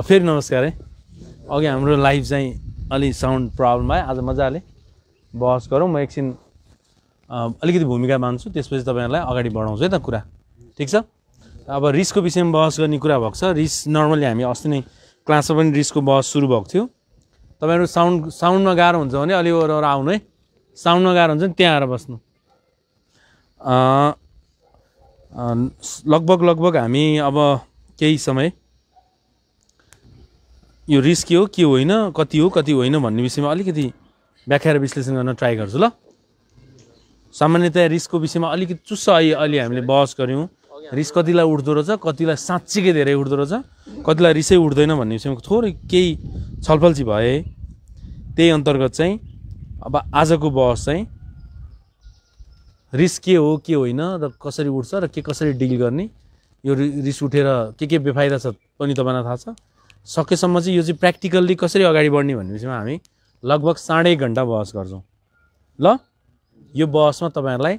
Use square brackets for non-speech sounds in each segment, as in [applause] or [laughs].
फेरि नमस्कार है अघि हाम्रो लाइफ चाहिँ अलि साउन्ड प्रब्लम भयो आज मजाले बहस गरौँ म एकछिन अलिकति भूमिका मान्छु त्यसपछि तपाईँहरूलाई अगाडि बढाउँछु है त कुरा ठिक छ अब रिसको विषयमा बहस गर्ने कुरा भएको छ रिस नर्मली हामी अस्ति नै क्लासमा पनि रिसको बहस सुरु भएको थियो तपाईँहरू साउन्ड साउन्डमा गाह्रो हुन्छ भने अलि वरवर आउनु है साउन्डमा गाह्रो हुन्छ नि त्यहाँ आएर बस्नु लगभग लगभग हामी अब केही समय यो रिस्क के हो के होइन कति हो कति होइन भन्ने विषयमा अलिकति व्याख्या र विश्लेषण गर्न ट्राई गर्छु ल सामान्यतया रिस्कको विषयमा अलिकति चुस्स अहिले अहिले हामीले बहस गऱ्यौँ रिस्क कतिलाई उठ्दो रहेछ कतिलाई साँच्चीकै धेरै उठ्दो रहेछ कतिलाई रिसै उठ्दैन भन्ने विषयमा थोरै केही छलफल चाहिँ भए त्यही अन्तर्गत चाहिँ अब आजको बहस चाहिँ रिस्क के हो के होइन र कसरी उठ्छ र के कसरी डिल गर्ने यो रिस उठेर के के बेफाइदा छ पनि तपाईँलाई थाहा छ सकेसम्म चाहिँ यो चाहिँ प्र्याक्टिकल्ली कसरी अगाडि बढ्ने भन्ने विषयमा हामी लगभग साढे एक घन्टा बहस गर्छौँ ल यो बहसमा तपाईँहरूलाई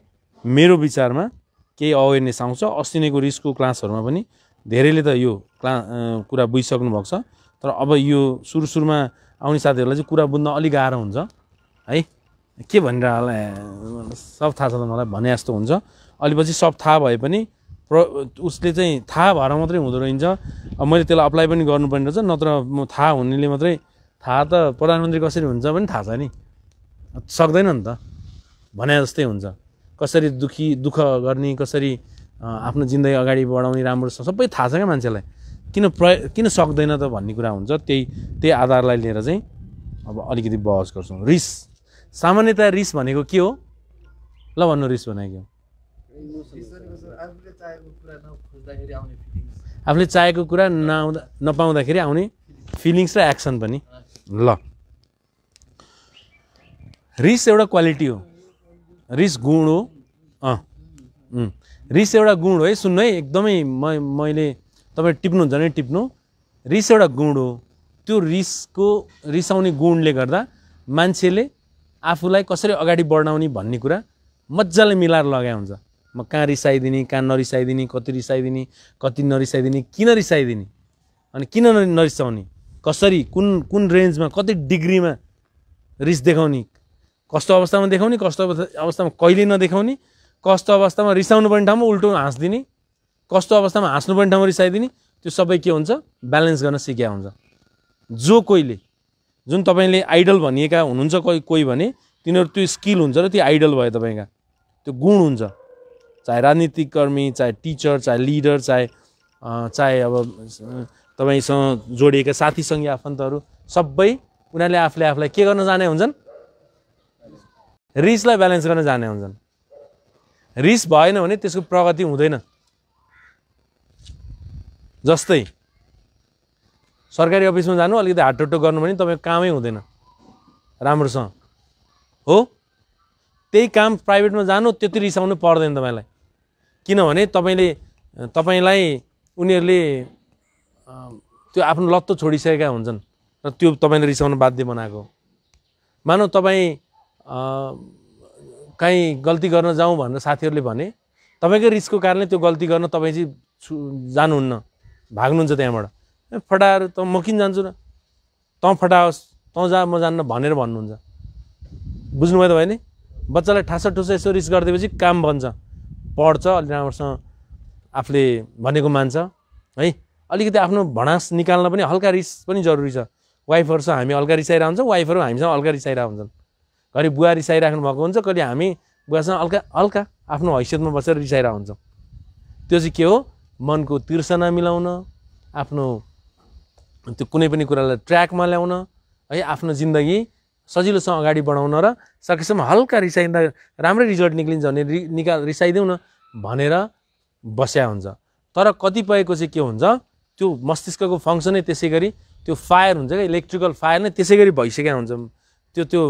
मेरो विचारमा केही अवेरनेस आउँछ अस्ति नैको रिसको क्लासहरूमा पनि धेरैले त यो क्ला कुरा बुझिसक्नु भएको छ तर अब यो सुरु सुरुमा आउने साथीहरूलाई चाहिँ कुरा बुझ्न अलिक गाह्रो हुन्छ है के भनेर सब थाहा छ त मलाई भने जस्तो हुन्छ अलिपछि सब थाहा भए पनि प्र उसले चाहिँ थाहा भएर मात्रै हुँदो रहन्छ मैले त्यसलाई अप्लाई पनि गर्नुपर्ने रहेछ नत्र म थाहा हुनेले मात्रै थाहा त प्रधानमन्त्री कसरी हुन्छ पनि थाहा छ नि सक्दैन नि त भने जस्तै हुन्छ कसरी दुखी दुःख गर्ने कसरी आफ्नो जिन्दगी अगाडि बढाउने राम्रो सबै थाहा छ क्या मान्छेलाई किन प्र किन सक्दैन त भन्ने कुरा हुन्छ त्यही त्यही आधारलाई लिएर चाहिँ अब अलिकति बहस गर्छौँ रिस सामान्यतया रिस भनेको के हो ल भन्नु रिस भनेको आफूले चाहेको कुरा नआउँदा नपाउँदाखेरि आउने फिलिङ्स र एक्सन पनि ल रिस एउटा क्वालिटी हो रिस गुण हो अँ रिस एउटा गुण हो है सुन्नु है एकदमै म मैले तपाईँ टिप्नुहुन्छ नि टिप्नु रिस एउटा गुण हो त्यो रिसको रिसाउने गुणले गर्दा मान्छेले आफूलाई कसरी अगाडि बढाउने भन्ने कुरा मजाले मिलाएर लगाए हुन्छ म कहाँ रिसाइदिने कहाँ नरिसाइदिने कति रिसाइदिने कति नरिसाइदिने किन रिसाइदिने अनि किन नरिसाउने कसरी कुन कुन रेन्जमा कति डिग्रीमा रिस देखाउने कस्तो अवस्थामा देखाउने कस्तो अवस्थामा कहिले नदेखाउने कस्तो अवस्थामा रिसाउनु पर्ने ठाउँमा उल्टो हाँसिदिने कस्तो अवस्थामा हाँस्नु हाँस्नुपर्ने ठाउँमा रिसाइदिने त्यो सबै के हुन्छ ब्यालेन्स गर्न सिक्या हुन्छ जो कोहीले जुन तपाईँले आइडल भनिएका हुनुहुन्छ कोही कोही भने तिनीहरू त्यो स्किल हुन्छ र त्यो आइडल भयो तपाईँका त्यो गुण हुन्छ चाहे राजनीतिक कर्मी चाहे टिचर चाहे लिडर चाहे चाहे अब तपाईँसँग जोडिएका साथी सङ्घीय आफन्तहरू सबै उनीहरूले आफूले आफूलाई के गर्न जाने हुन्छन् रिसलाई ब्यालेन्स गर्न जाने हुन्छन् रिस भएन भने त्यसको प्रगति हुँदैन जस्तै सरकारी अफिसमा जानु अलिकति हाटोटो गर्नु भने तपाईँको कामै हुँदैन राम्रोसँग हो त्यही काम प्राइभेटमा जानु त्यति रिसाउनु पर्दैन तपाईँलाई किनभने तपाईँले तपाईँलाई उनीहरूले त्यो आफ्नो लत्तो छोडिसकेका हुन्छन् र त्यो तपाईँले रिसाउन बाध्य बनाएको मानव तपाईँ काहीँ गल्ती गर्न जाउँ भनेर साथीहरूले भने तपाईँकै रिसको कारणले त्यो गल्ती गर्न तपाईँ चाहिँ छु जानुहुन्न भाग्नुहुन्छ त्यहाँबाट फटाएर त म किन जान्छु र तँ फटाओस् तँ जा म जान्न भनेर भन्नुहुन्छ बुझ्नुभयो त भयो नि बच्चालाई ठासा ठुसा यसो रिस गरिदिएपछि काम बन्छ पढ्छ अलि राम्रोसँग आफूले भनेको मान्छ है अलिकति आफ्नो भनास निकाल्न पनि हल्का रिस पनि जरुरी छ वाइफहरूसँग हामी हल्का रिसाइरहेको हुन्छौँ वाइफहरू हामीसँग हल्का रिसाइरहेको हुन्छन् कहिले बुवा रिसाइराख्नु भएको हुन्छ कहिले हामी बुवासँग हल्का हल्का आफ्नो हैसियतमा बसेर रिसाइरहेको हुन्छौँ त्यो चाहिँ के हो मनको तिर्सना मिलाउन आफ्नो त्यो कुनै पनि कुरालाई ट्र्याकमा ल्याउन है आफ्नो जिन्दगी सजिलोसँग अगाडि बढाउन र सकेसम्म हल्का रिसाइँदा राम्रै रिजल्ट निक्लिन्छ भने रि निकाल रिसाइदेऊ न भनेर बस्या हुन्छ तर कतिपयको चाहिँ के हुन्छ त्यो मस्तिष्कको फङ्सनै त्यसै गरी त्यो फायर हुन्छ क्या इलेक्ट्रिकल फायर नै त्यसै गरी भइसकेका हुन्छ त्यो त्यो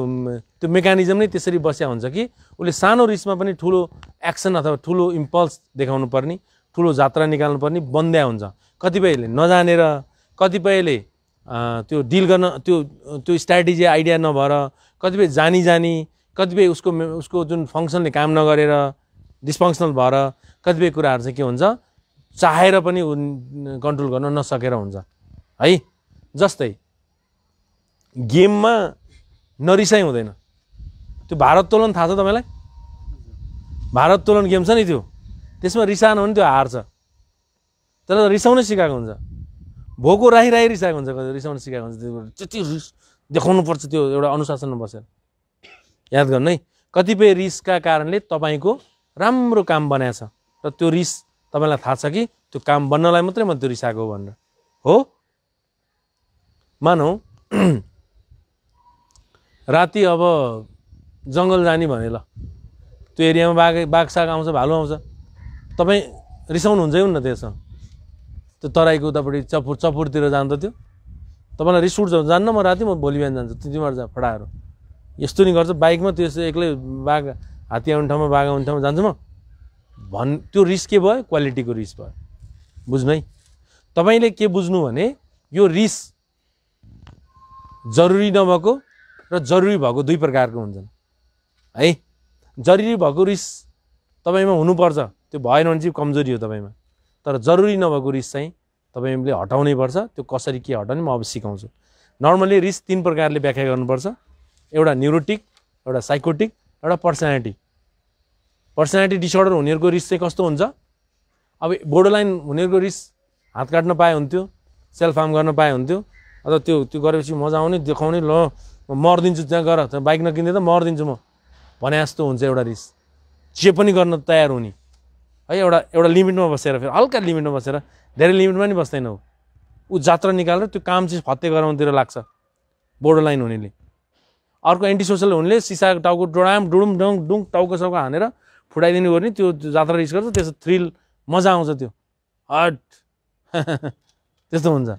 त्यो मेकानिजम नै त्यसरी बस्या हुन्छ कि उसले सानो रिसमा पनि ठुलो एक्सन अथवा ठुलो इम्पल्स देखाउनु पर्ने ठुलो जात्रा निकाल्नुपर्ने बन्द्या हुन्छ कतिपयले नजानेर कतिपयले त्यो डिल गर्न त्यो त्यो स्ट्राटेजी आइडिया नभएर कतिपय जानी जानी कतिपय उसको उसको जुन फङ्सनले काम नगरेर डिसफङ्सनल भएर कतिपय कुराहरू चाहिँ के हुन्छ चाहेर पनि कन्ट्रोल गर्न नसकेर हुन्छ है जस्तै गेममा नरिसाइ हुँदैन त्यो भारोत्तोलन थाहा छ तपाईँलाई भारोत्तोलन गेम छ नि त्यो त्यसमा रिसाएन भने त्यो हार्छ तर रिसाउनै सिकाएको हुन्छ भोको राही राही रिसाएको हुन्छ रिसाउनु सिकाएको हुन्छ त्यो त्यति रिस पर्छ त्यो एउटा अनुशासनमा बसेर याद गर्नु है कतिपय रिसका कारणले तपाईँको राम्रो काम बनाएछ र त्यो रिस तपाईँलाई थाहा छ कि त्यो काम बन्नलाई मात्रै म त्यो रिसाएको हो भनेर हो मानौ [clears throat] राति अब जङ्गल जाने भने ल त्यो एरियामा बाघ बाघ साग आउँछ भालु आउँछ तपाईँ रिसाउनुहुन्छ हुन्न त्यसमा त्यो तराईको उतापट्टि चपुर चपुरतिर जाँदा त्यो तपाईँलाई रिस उठ्छ जान्न म राति म भोलि बिहान जान्छु तिमीहरू जा फडाहरू यस्तो नि गर्छ बाइकमा त्यो एक्लै बाघ हात्ती आउने ठाउँमा बाघ आउने ठाउँमा जान्छु म भन् त्यो रिस के भयो क्वालिटीको रिस भयो बुझ्नु है तपाईँले के बुझ्नु भने यो रिस जरुरी नभएको र जरुरी भएको दुई प्रकारको हुन्छन् है जरुरी भएको रिस तपाईँमा हुनुपर्छ त्यो भएन भने चाहिँ कमजोरी हो तपाईँमा तर जरुरी नभएको रिस चाहिँ तपाईँले हटाउनै पर्छ त्यो कसरी के हटाउने म अब सिकाउँछु नर्मली रिस तिन प्रकारले व्याख्या गर्नुपर्छ एउटा न्युरोटिक एउटा साइकोटिक एउटा पर्सनालिटी पर्सनालिटी डिसअर्डर हुनेहरूको रिस चाहिँ कस्तो हुन्छ अब बोर्डरलाइन हुनेहरूको रिस हात काट्न पाए हुन्थ्यो सेल्फ हार्म गर्न पाए हुन्थ्यो अन्त त्यो त्यो गरेपछि मजा आउने देखाउने ल मरिदिन्छु त्यहाँ गर बाइक नकिन्दै त मरिदिन्छु म भने जस्तो हुन्छ एउटा रिस जे पनि गर्न तयार हुने है एउटा एउटा लिमिटमा बसेर फेरि हल्का लिमिटमा बसेर धेरै लिमिटमा नि बस्दैन ऊ ऊ जात्रा निकालेर त्यो काम चिज फत्ते गराउनुतिर लाग्छ बोर्डर लाइन हुनेले अर्को एन्टी सोसल हुनेले सिसा टाउको डोडाम डुडुम डुङ डुङ टाउको साउको हानेर फुटाइदिनु गर्ने त्यो जात्रा रिस गर्छ त्यसो थ्रिल मजा आउँछ त्यो हट [laughs] त्यस्तो हुन्छ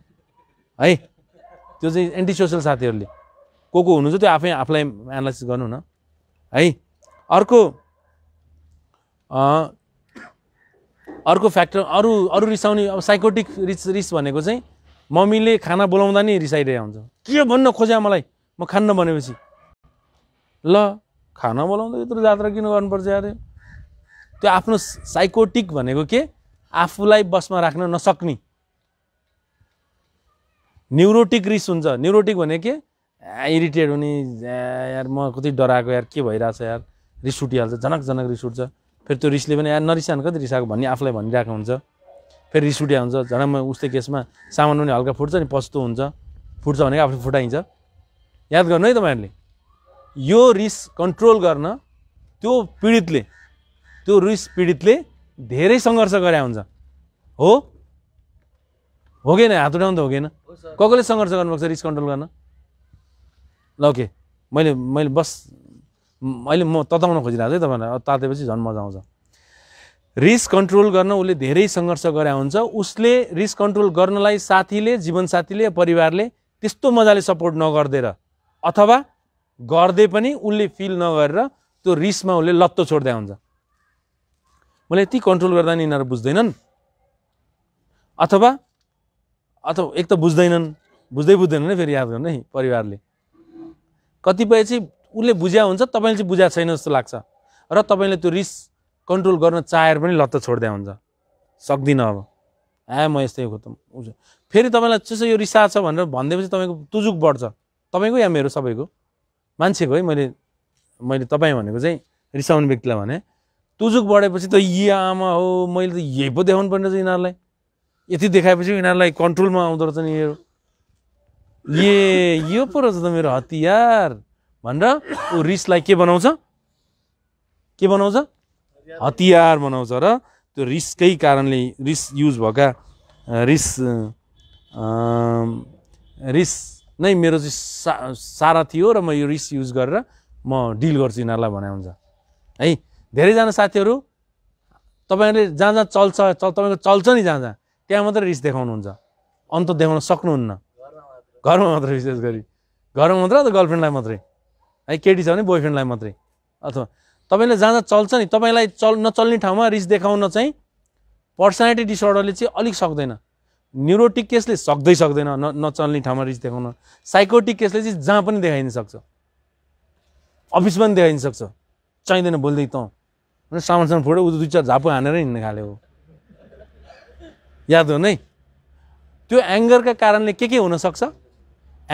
है त्यो चाहिँ एन्टी सोसल साथीहरूले को को हुनुहुन्छ त्यो आफै आफूलाई एनालाइसिस गर्नु न है अर्को अर्को फ्याक्टर अरू अरू रिसाउने अब साइकोटिक रिस रिस भनेको चाहिँ मम्मीले खाना बोलाउँदा नि रिसाइरहेको हुन्छ के भन्न खोज्या मलाई म खान्न भनेपछि ल खाना बोलाउँदा यत्रो जात्रा किन गर्नुपर्छ अरे त्यो आफ्नो साइकोटिक भनेको के आफूलाई बसमा राख्न नसक्ने न्युरोटिक रिस हुन्छ न्युरोटिक भने के इरिटेट हुने यार म कति डराएको यार के भइरहेछ यार रिस उठिहाल्छ झनक झनक रिस उठ्छ फेरि त्यो रिसले पनि नरिसान कति रिसाएको भन्ने आफूलाई भनिरहेको हुन्छ फेरि रिस उठ्या हुन्छ झन् म उसले केसमा सामान पनि हल्का फुट्छ नि पस्तो हुन्छ फुट्छ भनेको आफूले फुटाइन्छ याद गर्नु है तपाईँहरूले यो रिस कन्ट्रोल गर्न त्यो पीडितले त्यो रिस पीडितले धेरै सङ्घर्ष गरे हुन्छ हो हो कि हात उठाउनु त हो किन कसले सङ्घर्ष गर्नुभएको छ रिस कन्ट्रोल गर्न ल ओके मैले मैले बस अहिले म तताउन खोजिरहेको थिएँ तपाईँलाई तातेपछि झन् मजा आउँछ रिस्क कन्ट्रोल गर्न उसले धेरै सङ्घर्ष गरे हुन्छ उसले रिस्क कन्ट्रोल गर्नलाई साथीले जीवनसाथीले परिवारले त्यस्तो मजाले सपोर्ट नगरिदिएर अथवा गर्दै पनि उसले फिल नगरेर त्यो रिस्कमा उसले लत्तो छोड्दै हुन्छ मैले यति कन्ट्रोल गर्दा नि यिनीहरू बुझ्दैनन् अथवा अथवा एक त बुझ्दैनन् बुझ्दै बुझ्दैनन् फेरि याद गर्नु है परिवारले कतिपय चाहिँ उसले बुझ्या हुन्छ तपाईँले चाहिँ बुझाएको छैन जस्तो लाग्छ र तपाईँले त्यो रिस कन्ट्रोल गर्न चाहेर पनि लत्त छोडिदिया हुन्छ सक्दिनँ अब ए म यस्तै हो त फेरि तपाईँलाई त्यसो यो रिसा छ भनेर भनिदिएपछि तपाईँको तुजुक बढ्छ तपाईँको या मेरो सबैको मान्छेको है मैले मैले तपाईँ भनेको चाहिँ रिसाउने व्यक्तिलाई भने तुजुक बढेपछि त यी आमा हो मैले त यही पो देखाउनु पर्ने रहेछ यिनीहरूलाई यति देखाएपछि यिनीहरूलाई कन्ट्रोलमा आउँदो रहेछ नि यो ए यो पो रहेछ त मेरो हतियार भनेर ऊ रिसलाई के बनाउँछ के बनाउँछ हतियार बनाउँछ र त्यो रिसकै कारणले रिस युज भएका रिस रिस नै मेरो चाहिँ सा सारा थियो र म यो रिस युज गरेर म डिल गर्छु यिनीहरूलाई भने हुन्छ है धेरैजना साथीहरू तपाईँहरूले जहाँ जहाँ चल्छ चल तपाईँको चल्छ नि जहाँ जहाँ त्यहाँ मात्रै रिस देखाउनुहुन्छ अन्त देखाउन सक्नुहुन्न घरमा मात्र विशेष गरी घरमा मात्र त गर्लफ्रेन्डलाई मात्रै है केटी छ भने बोयफ्रेन्डलाई मात्रै अथवा तपाईँले जाँदा चल्छ नि तपाईँलाई चल नचल्ने ठाउँमा रिस देखाउन चाहिँ पर्सनालिटी डिसअर्डरले चाहिँ अलिक सक्दैन न्युरोटिक केसले सक्दै सक्दैन न नचल्ने ठाउँमा रिस देखाउन साइकोटिक केसले चाहिँ जहाँ पनि देखाइदिन सक्छ अफिसमा पनि देखाइदिन सक्छ चाहिँदैन बोल्दै त सामान सामान फोड्यो ऊ दुई चार झापु हानेर हिँड्न हो याद हो नै त्यो एङ्गरका कारणले के के हुनसक्छ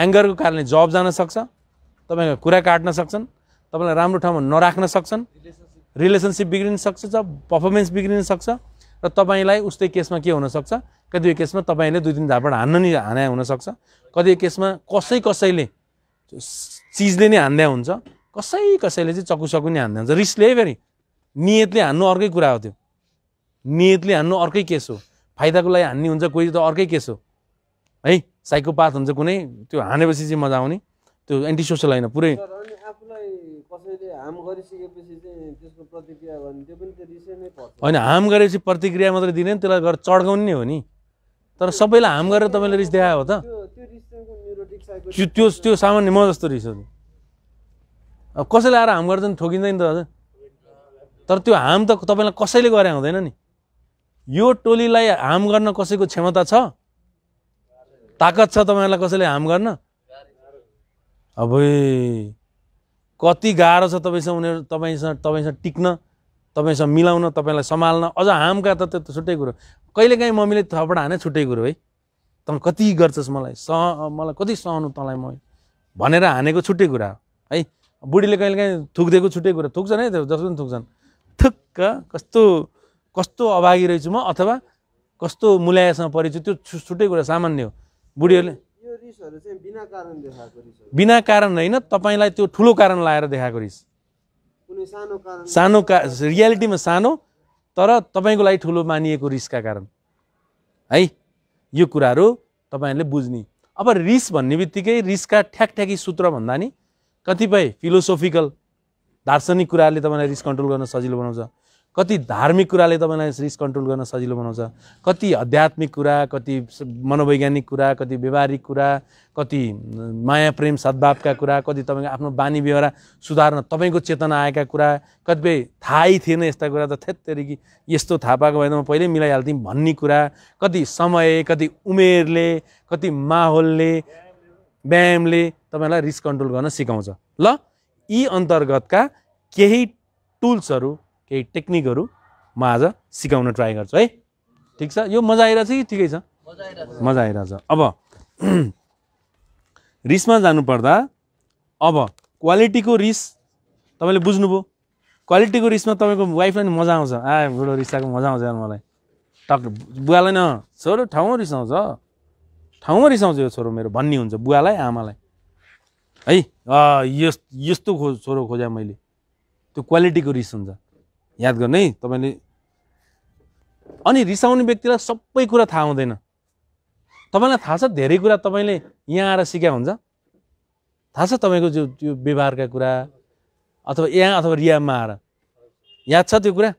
एङ्गरको कारणले जब जान सक्छ तपाईँको कुरा काट्न सक्छन् तपाईँलाई राम्रो ठाउँमा नराख्न सक्छन् रिलेसनसिप बिग्रिन सक्छ पर्फर्मेन्स बिग्रिन सक्छ र तपाईँलाई उस्तै केसमा के हुनसक्छ कतिपय केसमा तपाईँले दुई तिन धापबाट हान्न नि हान्या हुनसक्छ कतिपय केसमा कसै कसैले चिजले नै हान्दा हुन्छ कसै कसैले चाहिँ चकुसकु नै हान्दा हुन्छ रिसले फेरि नियतले हान्नु अर्कै कुरा हो त्यो नियतले हान्नु अर्कै केस हो फाइदाको लागि हान्ने हुन्छ कोही त अर्कै केस हो है साइकोपाथ हुन्छ कुनै त्यो हानेपछि चाहिँ मजा आउने त्यो एन्टी सोसल होइन पुरै होइन हार्म गरेपछि प्रतिक्रिया मात्रै दिने त्यसलाई गरेर चढ्काउने नै हो नि तर सबैलाई हार्म गरेर तपाईँले रिस देखाएको हो त त्यो त्यो सामान्य म जस्तो रिस हो अब कसैले आएर हार्म गर्दा ठोकिँदैन त हजुर तर त्यो हार्म त तपाईँलाई कसैले गरे हुँदैन नि यो टोलीलाई हार्म गर्न कसैको क्षमता छ ताकत छ तपाईँहरूलाई कसैले हार्म गर्न अब कति गाह्रो छ तपाईँसँग उनीहरू तपाईँसँग तपाईँसँग टिक्न तपाईँसँग मिलाउन तपाईँलाई सम्हाल्न अझ हामका त त्यो त छुट्टै कुरो कहिलेकाहीँ मम्मीले थपडा हाने छुट्टै कुरो है त कति गर्छस् मलाई सह मलाई कति सहनु तँलाई म भनेर हानेको छुट्टै कुरा हो है बुढीले कहिलेकाहीँ थुक्दिएको छुट्टै कुरा थुक्छन् है त्यो जसो पनि थुक्छन् थुक्क कस्तो कस्तो अभागी रहेछु म अथवा कस्तो मुल्यासँग परिछु त्यो छुट्टै कुरा सामान्य हो बुढीहरूले बिना कारण होइन तपाईँलाई त्यो ठुलो कारण लाएर देखाएको रिस सानो का रियालिटीमा सानो तर तपाईँको लागि ठुलो मानिएको रिसका कारण है यो कुराहरू तपाईँहरूले बुझ्ने अब रिस भन्ने बित्तिकै रिसका ठ्याकी सूत्र भन्दा नि कतिपय फिलोसोफिकल दार्शनिक कुराहरूले तपाईँलाई रिस कन्ट्रोल गर्न सजिलो बनाउँछ कति धार्मिक कुराले तपाईँलाई रिस कन्ट्रोल गर्न सजिलो बनाउँछ कति आध्यात्मिक कुरा कति मनोवैज्ञानिक कुरा कति व्यवहारिक कुरा कति माया प्रेम सद्भावका कुरा कति तपाईँको आफ्नो बानी व्यवहार सुधार्न तपाईँको चेतना आएका कुरा कतिपय थाहै थिएन यस्ता कुरा त थेत्तरी कि यस्तो थाहा पाएको भए त म पहिल्यै मिलाइहाल्थेँ भन्ने कुरा कति समय कति उमेरले कति माहौलले व्यायामले तपाईँलाई रिस कन्ट्रोल गर्न सिकाउँछ ल यी अन्तर्गतका केही टुल्सहरू केही टेक्निकहरू म आज सिकाउन ट्राई गर्छु है ठिक छ यो मजा आइरहेछ कि ठिकै छ मजा आइरहेछ अब [clears throat] रिसमा जानुपर्दा अब क्वालिटीको रिस तपाईँले बुझ्नुभयो क्वालिटीको रिसमा तपाईँको वाइफलाई नि मजा आउँछ आ बुढो रिसाएको मजा आउँछ मलाई टक्क बुवालाई न छोरो ठाउँमा रिसाउँछ ठाउँमा रिसाउँछ यो छोरो मेरो भन्ने हुन्छ बुवालाई आमालाई है यस यस्तो खो छोरो खोजेँ मैले त्यो क्वालिटीको रिस हुन्छ याद गर्नु है तपाईँले अनि रिसाउने व्यक्तिलाई सबै कुरा थाहा हुँदैन तपाईँलाई थाहा छ धेरै कुरा तपाईँले यहाँ आएर सिक्या हुन्छ थाहा छ तपाईँको जो त्यो व्यवहारका कुरा अथवा यहाँ अथवा रियामा आएर याद छ त्यो कुरा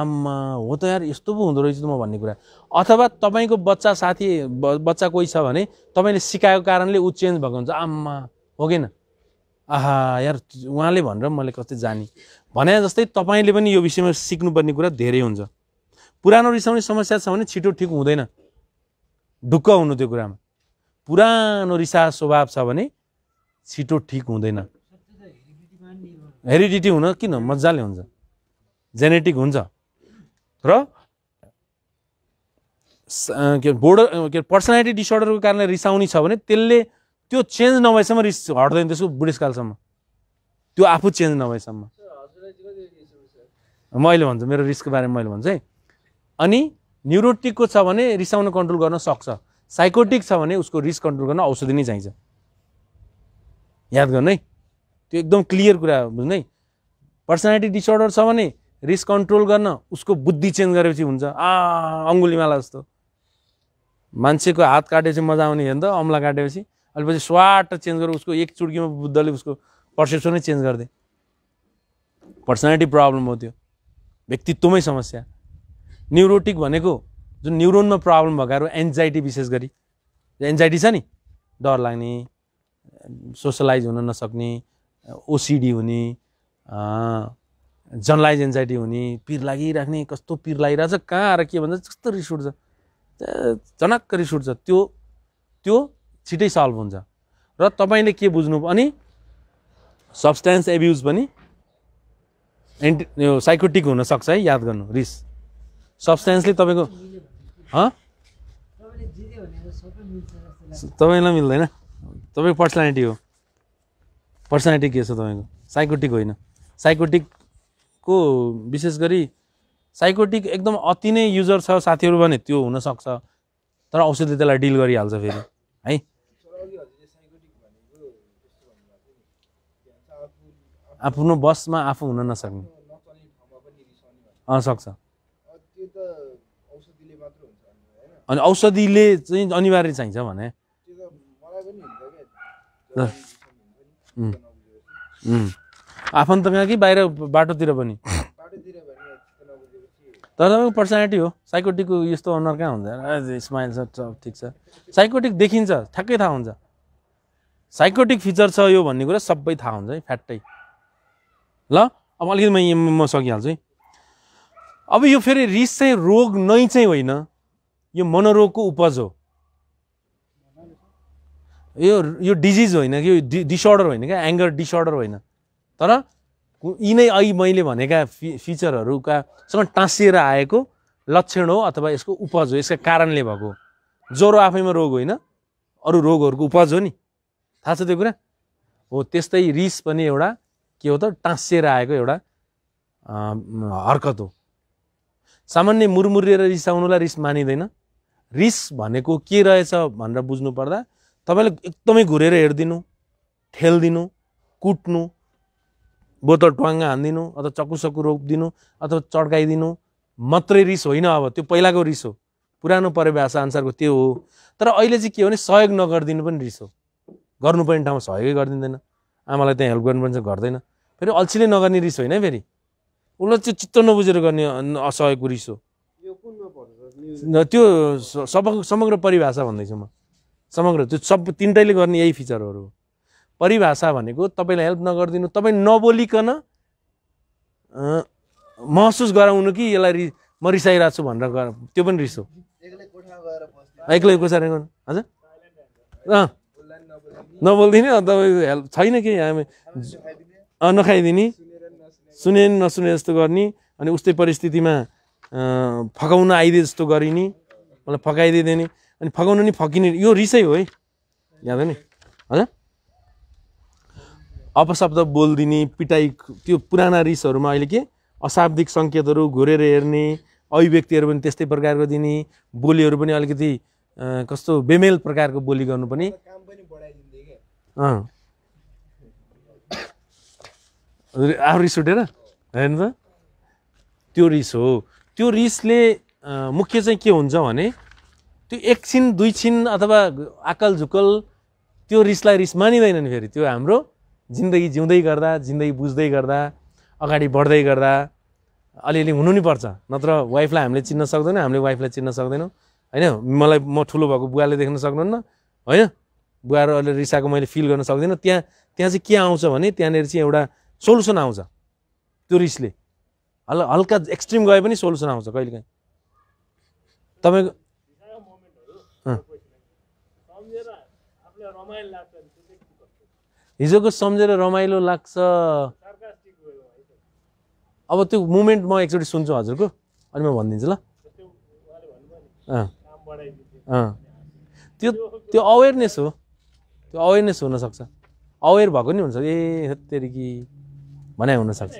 आम्मा हो त यार यस्तो पो हुँदो रहेछ त म भन्ने कुरा अथवा तपाईँको बच्चा साथी बच्चा कोही छ भने तपाईँले सिकाएको कारणले ऊ चेन्ज भएको हुन्छ आम्मा हो कि न आहा यार उहाँले भनेर मैले कति जाने भने जस्तै तपाईँले पनि यो विषयमा सिक्नुपर्ने कुरा धेरै हुन्छ पुरानो रिसाउने समस्या छ भने छिटो ठिक हुँदैन ढुक्क हुनु त्यो कुरामा पुरानो रिसा स्वभाव छ भने छिटो ठिक हुँदैन हेरिडिटी हुन किन मजाले हुन्छ जेनेटिक हुन्छ र के बोर्डर के पर्सनालिटी डिसअर्डरको कारणले रिसाउने छ भने त्यसले त्यो चेन्ज नभएसम्म रिस हट्दैन त्यसको बुढेसकालसम्म त्यो आफू चेन्ज नभएसम्म मैले भन्छु मेरो रिसको बारेमा मैले भन्छु है अनि न्युरोटिकको छ भने रिसाउन कन्ट्रोल गर्न सक्छ साइकोटिक छ भने उसको रिस कन्ट्रोल गर्न औषधि नै चाहिन्छ याद गर्नु है त्यो एकदम क्लियर कुरा बुझ्नु है पर्सनालिटी डिसअर्डर छ भने रिस कन्ट्रोल गर्न उसको बुद्धि चेन्ज गरेपछि हुन्छ आ अङ्गुलीमाला जस्तो मान्छेको हात काटेपछि मजा आउने हेर्नु त अम्ला काटेपछि अलिपछि पछि स्वाट चेन्ज गरेर उसको एक चुड्कीमा बुद्धले उसको पर्सेप्सनै चेन्ज गरिदिए पर्सनालिटी प्रब्लम हो त्यो व्यक्तित्वमै समस्या न्युरोटिक भनेको जुन न्युरोनमा प्रब्लम भएकाहरू एन्जाइटी विशेष गरी एन्जाइटी छ नि डर लाग्ने सोसलाइज हुन नसक्ने ओसिडी हुने जनलाइज एन्जाइटी हुने पिर लागिराख्ने कस्तो पिर लागिरहेको छ कहाँ आएर के भन्छ जस्तो रिस उठ्छ झनक्क रिस उठ्छ त्यो त्यो छिटै सल्भ हुन्छ र तपाईँले के बुझ्नु अनि सब्सट्यान्स एब्युज पनि एन्टी यो साइकोटिक हुनसक्छ है याद गर्नु रिस सब्सट्यान्सले तपाईँको तपाईँलाई मिल्दैन तपाईँको पर्सनालिटी हो पर्सनालिटी के छ तपाईँको साइकोटिक होइन साइकोटिकको विशेष गरी साइकोटिक एकदम अति नै युजर छ साथीहरू भने त्यो हुनसक्छ तर औषधले त्यसलाई डिल गरिहाल्छ फेरि है आफ्नो बसमा आफू हुन नसक्ने सक्छ अनि औषधिले चाहिँ अनिवार्य चाहिन्छ भने आफन्त कहाँ कि बाहिर बाटोतिर पनि तर तपाईँको पर्सनालिटी हो साइकोटिकको यस्तो अनुहार कहाँ हुन्छ स्माइल छ ठिक छ साइकोटिक देखिन्छ ठ्याक्कै थाहा हुन्छ साइकोटिक फिचर छ यो भन्ने कुरा सबै थाहा हुन्छ है फ्याट्टै ल अब अलिकति म म सकिहाल्छु है अब यो फेरि रिस चाहिँ रोग नै चाहिँ होइन यो मनोरोगको उपज हो यो यो डिजिज होइन कि यो डि डिसअर्डर होइन क्या एङ्गर डिसअर्डर होइन तर यी नै अघि मैले भनेका फि फिचरहरूकासँग टाँसिएर आएको लक्षण हो अथवा यसको उपज हो यसका कारणले भएको ज्वरो आफैमा रोग होइन अरू रोगहरूको उपज हो नि थाहा छ त्यो कुरा हो त्यस्तै रिस पनि एउटा के हो त टाँसिएर आएको एउटा हर्कत हो सामान्य मुरमुरिएर रिसाउनुलाई रिस मानिँदैन रिस भनेको के रहेछ भनेर बुझ्नु पर्दा तपाईँले एकदमै घुरेर हेरिदिनु ठेलिदिनु कुट्नु बोतल ट्वाङ्गा हानिदिनु अथवा चकुसकु रोपिदिनु अथवा चड्काइदिनु मात्रै रिस होइन अब त्यो पहिलाको रिस हो पुरानो परिभाषा अनुसारको त्यो हो तर अहिले चाहिँ के हो भने सहयोग नगरिदिनु पनि रिस हो गर्नुपर्ने ठाउँमा सहयोगै गरिदिँदैन आमालाई त्यहाँ हेल्प गर्नुपर्ने गर्दैन फेरि अल्छीले नगर्ने रिस होइन फेरि उसलाई त्यो चित्त नबुझेर गर्ने असहयोगको रिस हो त्यो सब समग्र परिभाषा भन्दैछु म समग्र त्यो सब तिनटैले गर्ने यही फिचरहरू हो परिभाषा भनेको तपाईँलाई हेल्प नगरिदिनु तपाईँ नबोलिकन महसुस गराउनु कि यसलाई रि म रिसाइरहेको छु भनेर त्यो पनि रिस हो एक्लै गर्नु हजुर नबोलिदिने तपाईँको हेल्प छैन कि हामी नखाइदिने सुने नसुने जस्तो गर्ने अनि उस्तै परिस्थितिमा फकाउन आइदिए जस्तो गरिने मलाई फकाइदिइदिने अनि फकाउनु नि फकिने यो रिसै हो है याद नि हजुर अपशब्द बोलिदिने पिटाइ त्यो पुराना रिसहरूमा अहिले के अशाब्दिक सङ्केतहरू घोरेर हेर्ने अभिव्यक्तिहरू पनि त्यस्तै प्रकारको दिने बोलीहरू पनि अलिकति कस्तो बेमेल प्रकारको बोली गर्नु पनि आफू रिस उठेर होइन त त्यो रिस हो त्यो रिसले मुख्य चाहिँ के हुन्छ भने त्यो एकछिन दुई छिन अथवा आकल झुकल त्यो रिसलाई रिस मानिँदैन नि फेरि त्यो हाम्रो जिन्दगी जिउँदै गर्दा जिन्दगी बुझ्दै गर्दा अगाडि बढ्दै गर्दा अलिअलि हुनु नि पर्छ नत्र वाइफलाई हामीले चिन्न सक्दैनौँ हामीले वाइफलाई चिन्न सक्दैनौँ होइन मलाई म ठुलो भएको बुवाले देख्न सक्नुहुन्न होइन बुवाहरू अलिअलि अहिले मैले फिल गर्न सक्दिनँ त्यहाँ त्यहाँ चाहिँ के आउँछ भने त्यहाँनिर चाहिँ एउटा सोल्युसन आउँछ त्यो रिसले हल हल्का एक्सट्रिम गए पनि सोल्युसन आउँछ कहिलेकाहीँ तपाईँको हिजोको सम्झेर रमाइलो लाग्छ अब त्यो मुमेन्ट म एकचोटि सुन्छु हजुरको अनि म भनिदिन्छु ल त्यो त्यो अवेरनेस हो त्यो अवेरनेस हुनसक्छ अवेर भएको नि हुन्छ ए तेरि कि भने हुनसक्छ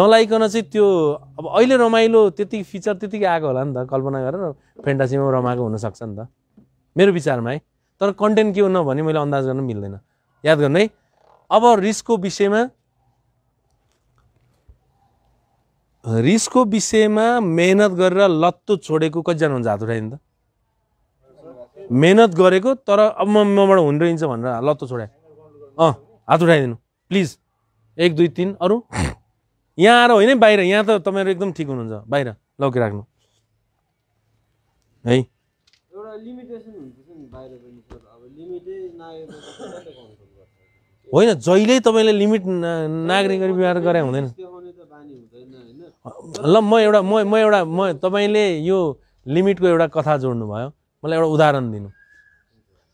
नलाइकन चाहिँ त्यो अब अहिले रमाइलो त्यति फिचर त्यतिकै आएको होला नि त कल्पना गरेर फेन्टासीमा रमाएको हुनसक्छ नि त मेरो विचारमा है तर कन्टेन्ट के हो भने मैले अन्दाज गर्न मिल्दैन याद गर्नु है अब रिसको विषयमा रिसको विषयमा मेहनत गरेर लत्तो छोडेको कतिजना हुन्छ हात उठाइदिनु त मेहनत गरेको तर अब म मबाट हुन रहन्छ भनेर लत्तो छोडाएँ अँ हात उठाइदिनु प्लिज एक दुई तिन अरू यहाँ आएर होइन बाहिर यहाँ त तपाईँहरू एकदम ठिक हुनुहुन्छ बाहिर लौकी राख्नु है होइन जहिले तपाईँले लिमिट नागरिक व्यवहार गरे हुँदैन ल म एउटा म म एउटा म तपाईँले यो लिमिटको एउटा कथा जोड्नु भयो मलाई एउटा उदाहरण दिनु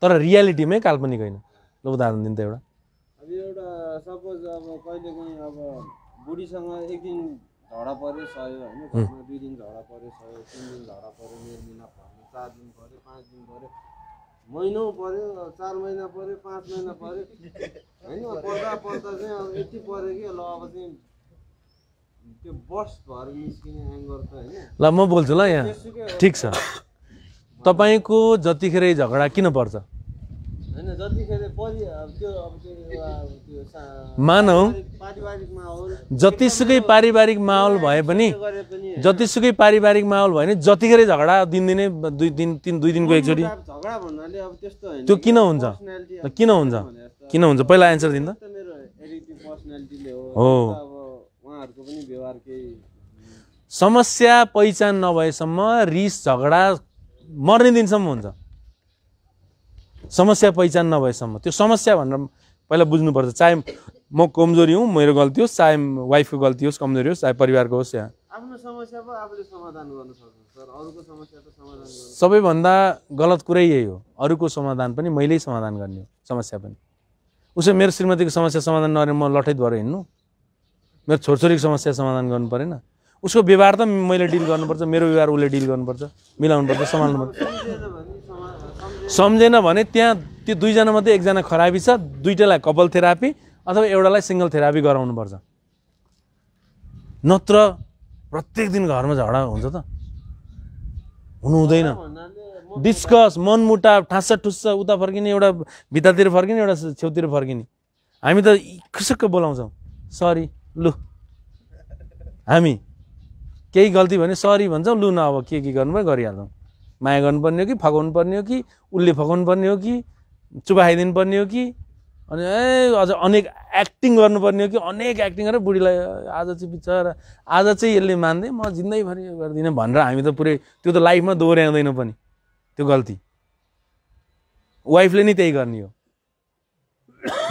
तर रियालिटीमै काल्पनिक होइन ल उदाहरण दिनु त एउटा सपोज अब कहिलेकाहीँ अब बुढीसँग एक दिन झगडा पऱ्यो सयो होइन घरमा दुई दिन झगडा पऱ्यो सयो तिन दिन झगडा पऱ्यो मेरो मेलमिना भयो चार दिन पऱ्यो पाँच दिन पऱ्यो महिनौ पऱ्यो चार महिना पऱ्यो पाँच महिना पऱ्यो होइन पर्दा पर्दा चाहिँ अब यति पऱ्यो कि ल अब चाहिँ त्यो बस भएर निस्किने एङ्गर त होइन ल म बोल्छु ल यहाँ ठिक छ तपाईँको जतिखेरै झगडा किन पर्छ मानौ जतिसुकै पारिवारिक माहौल भए पनि जतिसुकै पारिवारिक माहौल भयो भने जतिखेर झगडा दिनदिनै दुई दिन तिन दुई दिनको एकचोटि त्यो किन हुन्छ किन हुन्छ किन हुन्छ पहिला एन्सर दिन त हो समस्या पहिचान नभएसम्म रिस झगडा मर्ने दिनसम्म हुन्छ समस्या पहिचान नभएसम्म त्यो समस्या भनेर पहिला बुझ्नुपर्छ चाहे म कमजोरी हुँ मेरो गल्ती होस् चाहे वाइफको गल्ती होस् कमजोरी होस् चाहे परिवारको होस् या सबैभन्दा गलत कुरै यही हो अरूको समाधान पनि मैलै समाधान गर्ने हो समस्या पनि उसो मेरो श्रीमतीको समस्या समाधान नगरे म लठैत भएर हिँड्नु मेरो छोरछोरीको समस्या समाधान गर्नु परेन उसको व्यवहार त मैले डिल गर्नुपर्छ मेरो व्यवहार उसले डिल गर्नुपर्छ मिलाउनुपर्छ सम्हाल्नुपर्छ सम्झेन भने त्यहाँ त्यो दुईजना मात्रै एकजना खराबी छ दुइटालाई कपाल थेरापी अथवा एउटालाई सिङ्गल थेरापी गराउनुपर्छ नत्र प्रत्येक दिन घरमा झगडा हुन्छ त हुनु हुँदैन डिस्कस मनमुटा ठासा ठुस्सा उता फर्किने एउटा भित्तातिर फर्किने एउटा छेउतिर फर्किने हामी त खुसक्क बोलाउँछौँ सरी लु हामी केही गल्ती भने सरी भन्छौँ लु न अब के के गर्नु भयो गरिहाल्छौँ माया गर्नुपर्ने हो कि फगाउनु पर्ने हो कि उसले फगाउनु पर्ने हो कि चुपाइदिनु पर्ने हो कि अनि ए अझ अनेक एक्टिङ गर्नुपर्ने हो कि अनेक एक्टिङ गरेर बुढीलाई आज चाहिँ बिचरा आज चाहिँ यसले मान्दै म जिन्दैभरि गर्दिनँ भनेर हामी त पुरै त्यो त लाइफमा दोहोऱ्याउँदैन पनि त्यो गल्ती वाइफले नै त्यही गर्ने हो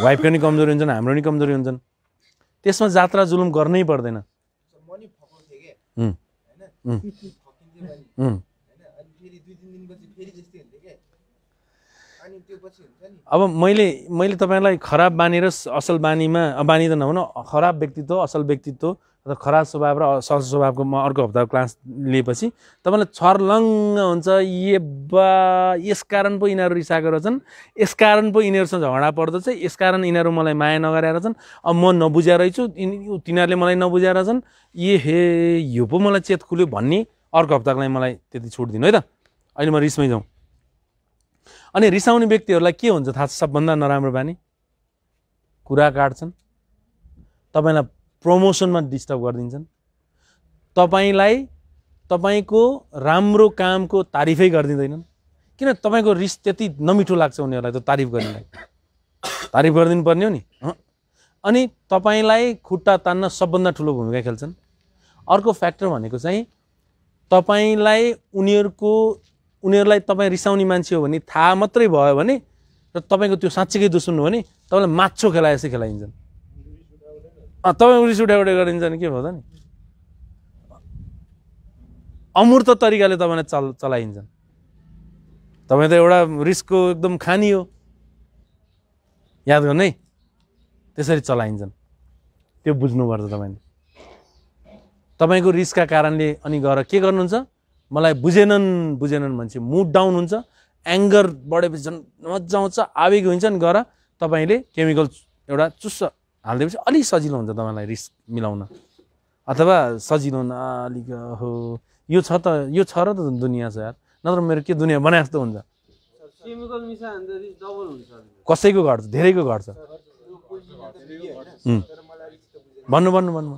वाइफको नि कमजोरी हुन्छन् हाम्रो नि कमजोरी हुन्छन् त्यसमा जात्रा जुलुम गर्नै पर्दैन [laughs] अब मैले मैले तपाईँलाई खराब बानी र असल बानीमा बानी त नहुन खराब व्यक्तित्व असल व्यक्तित्व र खराब स्वभाव र असल स्वभावको म अर्को हप्ताको क्लास लिएपछि तपाईँलाई छर्लङ्ग हुन्छ ये बा कारण पो यिनीहरू रिसाएको रहेछन् कारण पो यिनीहरूसँग झगडा पर्दछ यसकारण यिनीहरू मलाई माया नगरेर रहेछन् अब म नबुझाएर रहेछु तिनीहरूले मलाई नबुझाएर रहेछन् ए हे यो पो मलाई चेत खुल्यो भन्ने अर्को हप्ताको लागि मलाई त्यति छुट दिनु है त अहिले म रिसमै जाउँ अनि रिसाउने व्यक्तिहरूलाई के हुन्छ थाहा छ सबभन्दा नराम्रो बानी कुरा काट्छन् तपाईँलाई प्रमोसनमा डिस्टर्ब गरिदिन्छन् तपाईँलाई तपाईँको राम्रो कामको तारिफै गरिदिँदैनन् किन तपाईँको रिस त्यति नमिठो लाग्छ उनीहरूलाई त तारिफ गर्नेलाई तारिफ गरिदिनु पर्ने हो नि अनि तपाईँलाई खुट्टा तान्न सबभन्दा ठुलो भूमिका खेल्छन् अर्को फ्याक्टर भनेको चाहिँ तपाईँलाई उनीहरूको उनीहरूलाई तपाईँ रिसाउने मान्छे हो भने थाहा मात्रै भयो भने र तपाईँको त्यो साँच्चीकै दुश्मन हो भने तपाईँलाई माछो खेलाए जस्तै खेलाइन्छन् तपाईँ रिस उठाउट गरिन्छ नि के भयो नि अमूर्त तरिकाले तपाईँलाई चल चलाइन्छन् तपाईँ त एउटा रिसको एकदम खानी हो याद गर्नु है त्यसरी चलाइन्छन् त्यो बुझ्नुपर्छ तपाईँले तपाईँको रिसका कारणले अनि गएर के गर्नुहुन्छ मलाई बुझेनन् बुझेनन् भन्छ मुड डाउन हुन्छ एङ्गर बढेपछि झन् मजा आउँछ आवेग हुन्छ नि गएर तपाईँले केमिकल एउटा चुस्स हालिदिएपछि अलिक सजिलो हुन्छ तपाईँलाई रिस्क मिलाउन अथवा सजिलो हुन अलिक हो यो छ त यो छ र त दुनियाँ छ यार नत्र मेरो के दुनियाँ बनाए जस्तो हुन्छ कसैको घट्छ धेरैको घट्छ भन्नु भन्नु भन्नु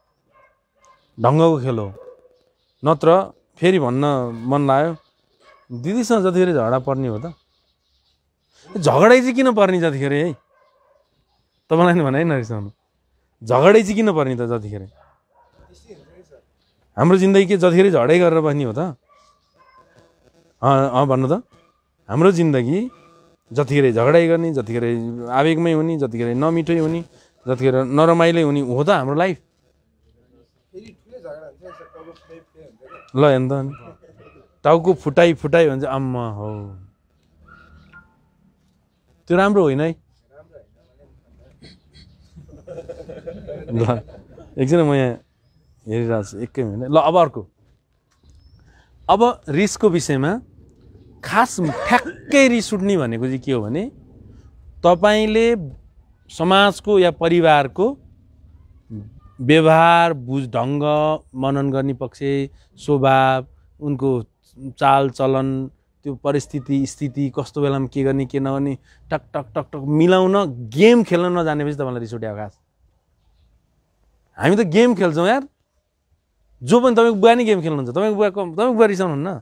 ढङ्गको खेल हो नत्र फेरि भन्न मन लाग्यो दिदीसँग जतिखेर झगडा पर्ने हो त झगडै चाहिँ किन पर्ने जतिखेर है तपाईँलाई नि भने नरिसाउनु झगडै चाहिँ किन पर्ने त जतिखेर हाम्रो जिन्दगी के जतिखेर झगडै गरेर बस्ने हो त अँ भन्नु त हाम्रो जिन्दगी जतिखेर झगडै गर्ने जतिखेर आवेगमै हुने जतिखेर नमिठै हुने जतिखेर नरमाइलै हुने हो त हाम्रो लाइफ ल हेर्दा नि टाउको फुटाइ फुटाइ भन्छ आम्मा हो त्यो राम्रो होइन है ल एकजना म यहाँ हेरिरहेको छु एकै मिनट ल अब अर्को अब रिसको विषयमा खास ठ्याक्कै रिस उठ्ने भनेको चाहिँ के हो भने तपाईँले समाजको या परिवारको व्यवहार बुझ ढङ्ग मनन गर्ने पक्ष स्वभाव उनको चाल चलन त्यो परिस्थिति स्थिति कस्तो बेलामा के गर्ने के नगर्ने टक टक टक टक मिलाउन गेम खेल्न नजानेपछि तपाईँलाई रिस उठ्यो आकाश हामी त गेम खेल्छौँ यार जो पनि तपाईँको बुवा नै गेम खेल्नुहुन्छ तपाईँको बुवा तपाईँको बुवा रिसाउनुहुन्न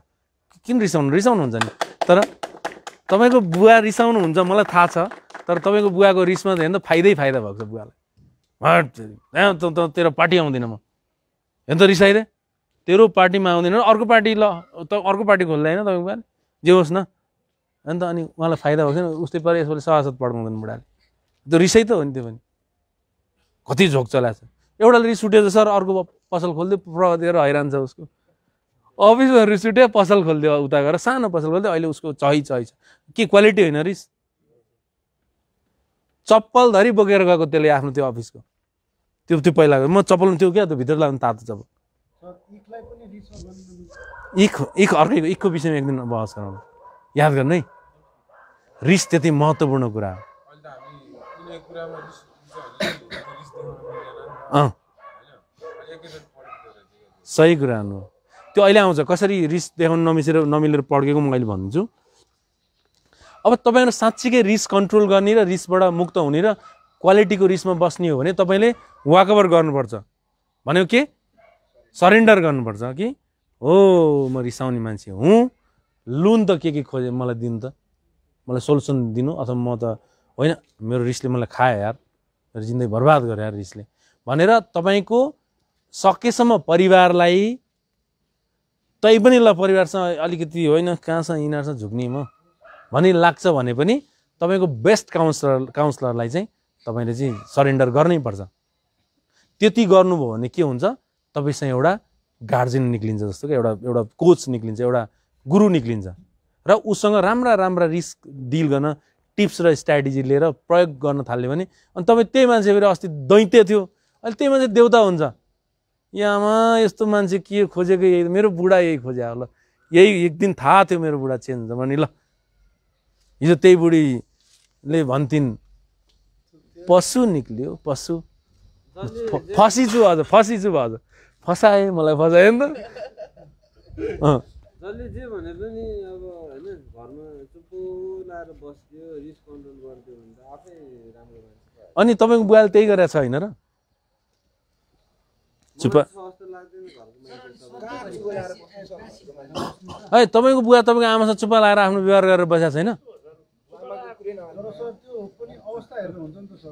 किन रिसाउनु रिसाउनुहुन्छ नि तर तपाईँको बुवा हुन्छ मलाई थाहा छ तर तपाईँको बुवाको रिसमा त हेर्नु फाइदै फाइदा भएको छ बुवालाई त तेरो पार्टी आउँदिन म हेर्नु त रिसाइदे तेरो पार्टीमा आउँदैन अर्को पार्टी ल त अर्को पार्टी खोल्दै होइन तपाईँको पार्टी जे होस् न होइन त अनि उहाँलाई फाइदा भएको छैन उस्तै पऱ्यो यसपालि सभासद पढाउँदैन बुढाले त्यो रिसै त हो नि त्यो पनि कति झोक चलाएको छ एउटा रिस उठ्यो त सर अर्को पसल खोलिदियो गरेर हैरान छ उसको अफिसमा रिस उठ्यो पसल खोलिदियो उता गएर सानो पसल खोलिदियो अहिले उसको चही चही छ के क्वालिटी होइन रिस चप्पल धरि बोकेर गएको त्यसले आफ्नो त्यो अफिसको त्यो त्यो पहिलाको म चप्पल थियो क्या त्यो भित्र लाग्नु तातो चप्पल इख इख अर्कै इखको विषयमा एक दिन बहस गरौँ याद गर्नु है रिस त्यति महत्त्वपूर्ण कुरा हो सही कुरा हो त्यो अहिले आउँछ कसरी रिस देखाउनु नमिसेर नमिलेर पड्केको म अहिले भन्छु अब तपाईँहरू साँच्चीकै रिस कन्ट्रोल गर्ने र रिसबाट मुक्त हुने र क्वालिटीको रिसमा बस्ने हो भने तपाईँले वाकओभर गर्नुपर्छ भन्यो के सरेन्डर गर्नुपर्छ कि हो म रिसाउने मान्छे हुँ लुन त के के खोजेँ मलाई दिनु त मलाई सोल्युसन दिनु अथवा म त होइन मेरो रिसले मलाई खायो यार मेरो जिन्दगी बर्बाद गरेँ यार रिसले भनेर तपाईँको सकेसम्म परिवारलाई तै पनि ल परिवारसँग अलिकति होइन कहाँसँग यिनीहरूसँग झुक्ने म भनी लाग्छ भने पनि तपाईँको बेस्ट काउन्सलर काउन्सलरलाई चाहिँ तपाईँले चाहिँ सरेन्डर पर्छ त्यति गर्नुभयो भने के हुन्छ तपाईँसँग एउटा गार्जेन निक्लिन्छ जस्तो कि एउटा एउटा कोच निक्लिन्छ एउटा गुरु निक्लिन्छ र उसँग राम्रा राम्रा रिस्क डिल गर्न टिप्स र स्ट्राटेजी लिएर प्रयोग गर्न थाल्यो भने अनि तपाईँ त्यही मान्छे फेरि अस्ति दैत्य थियो अहिले त्यही मान्छे देउता हुन्छ यहाँमा यस्तो मान्छे के खोजेको यही मेरो बुढा यही खोजे होला यही एक दिन थाहा थियो मेरो बुढा चेन्ज हुन्छ भने ल हिजो त्यही बुढीले भन्थिन् पशु निक्लियो पशु फसिछु अझ फसिछु अझ फसाए मलाई फसायो नि त जसले जे भने पनि अब होइन घरमा चुप्पो लाएर बस्यो रिस कन्ट्रोल गरिदियो भने त आफै राम्रो अनि तपाईँको बुवाले त्यही गरेको छ होइन र चुप्पा है तपाईँको बुवा तपाईँको आमासँग चुप्पा लाएर आफ्नो व्यवहार गरेर बसेको छैन हेर्नुहुन्छ नि त सर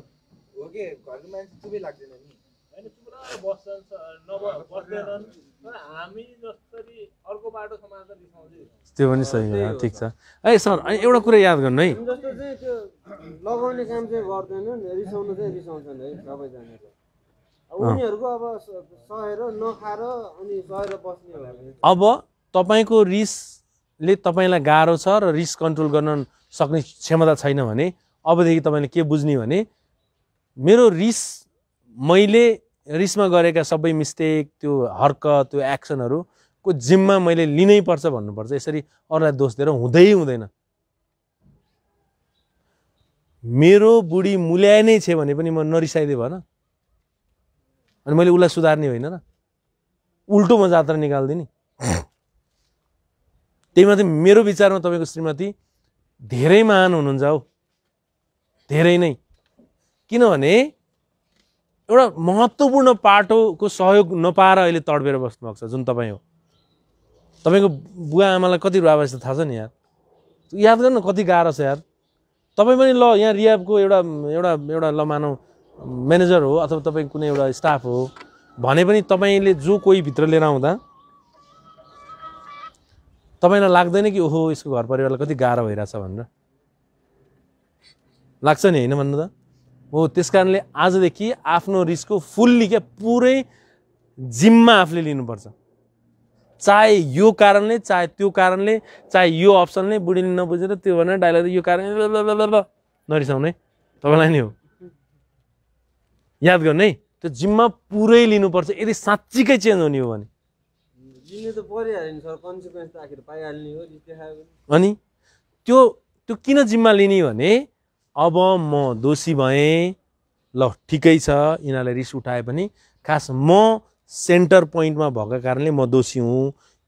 हो कि घरको मान्छे चुपै लाग्दैन नि होइन चुप्रा बस्छन् नब बस्दैनन् तर हामी जसरी अर्को बाटो समाज रिसाउँछ त्यो पनि सही हो ठिक छ है सर अनि एउटा कुरा याद गर्नु है जस्तो चाहिँ त्यो लगाउने काम चाहिँ गर्दैनन् रिसाउनु चाहिँ रिसाउँछन् है सबैजना अब तपाईँको रिसले तपाईँलाई गाह्रो छ र रिस कन्ट्रोल गर्न सक्ने क्षमता छैन भने अबदेखि तपाईँले के बुझ्ने भने मेरो रिस मैले रिसमा गरेका सबै मिस्टेक त्यो हर्क त्यो एक्सनहरूको जिम्मा मैले लिनै पर्छ भन्नुपर्छ यसरी अरूलाई दोष दिएर हुँदै हुँदैन मेरो बुढी मुल्याए नै छ भने पनि म नरिसाइदिएँ भन अनि मैले उसलाई सुधार्ने होइन र उल्टो म जात्रा निकालिदिने त्यही माथि मेरो विचारमा तपाईँको श्रीमती धेरै महान हुनुहुन्छ हौ धेरै नै किनभने एउटा महत्त्वपूर्ण पाटोको सहयोग नपाएर अहिले तडबेर बस्नुभएको छ जुन तपाईँ हो तपाईँको बुवा आमालाई कति रुवाबासी त थाहा छ नि यार याद गर्नु कति गाह्रो छ यार तपाईँ पनि ल यहाँ रियाबको एउटा एउटा एउटा ल मानौ म्यानेजर हो अथवा तपाईँ कुनै एउटा स्टाफ हो भने पनि तपाईँले जो कोही भित्र लिएर आउँदा तपाईँलाई लाग्दैन कि ओहो यसको घर परिवारलाई कति गाह्रो भइरहेछ भनेर लाग्छ नि होइन भन्नु त हो त्यस कारणले आजदेखि आफ्नो रिस्कको फुल्ली क्या पुरै जिम्मा आफूले लिनुपर्छ चाहे यो कारणले चाहे त्यो कारणले चाहे यो अप्सनले बुढीले नबुझेर त्यो भनेर डाइलर यो कारण नरिसाउनु है तपाईँलाई नै हो याद गर्नु है त्यो जिम्मा पुरै लिनुपर्छ यदि साँच्चीकै चेन्ज हुने हो भने अनि त्यो त्यो किन जिम्मा लिने भने अब म दोषी भएँ ल ठिकै छ यिनीहरूलाई रिस उठाए पनि खास म सेन्टर पोइन्टमा भएको कारणले म दोषी हुँ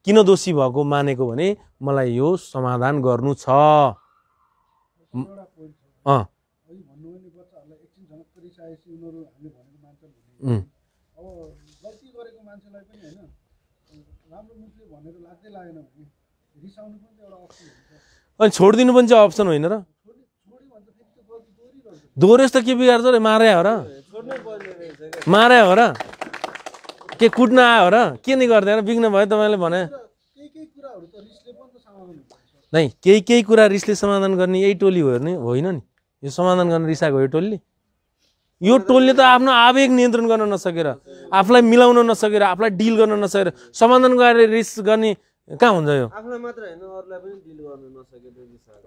किन दोषी भएको मानेको भने मलाई यो समाधान गर्नु छ अनि छोडिदिनु पनि चाहिँ अप्सन होइन र दोहोरेस त के बिगार्छ र मारे हो र मारे हो र के कुट्न आयो र के नि गर्दैन बिग्न भयो तपाईँले भने नै केही केही कुरा रिसले समाधान गर्ने यही टोली हो नि होइन नि यो समाधान गर्न रिसाएको यो टोलीले यो टोलले त आफ्नो आवेग नियन्त्रण गर्न नसकेर आफूलाई मिलाउन नसकेर आफूलाई डिल गर्न नसकेर समाधान गरेर रिस गर्ने कहाँ हुन्छ यो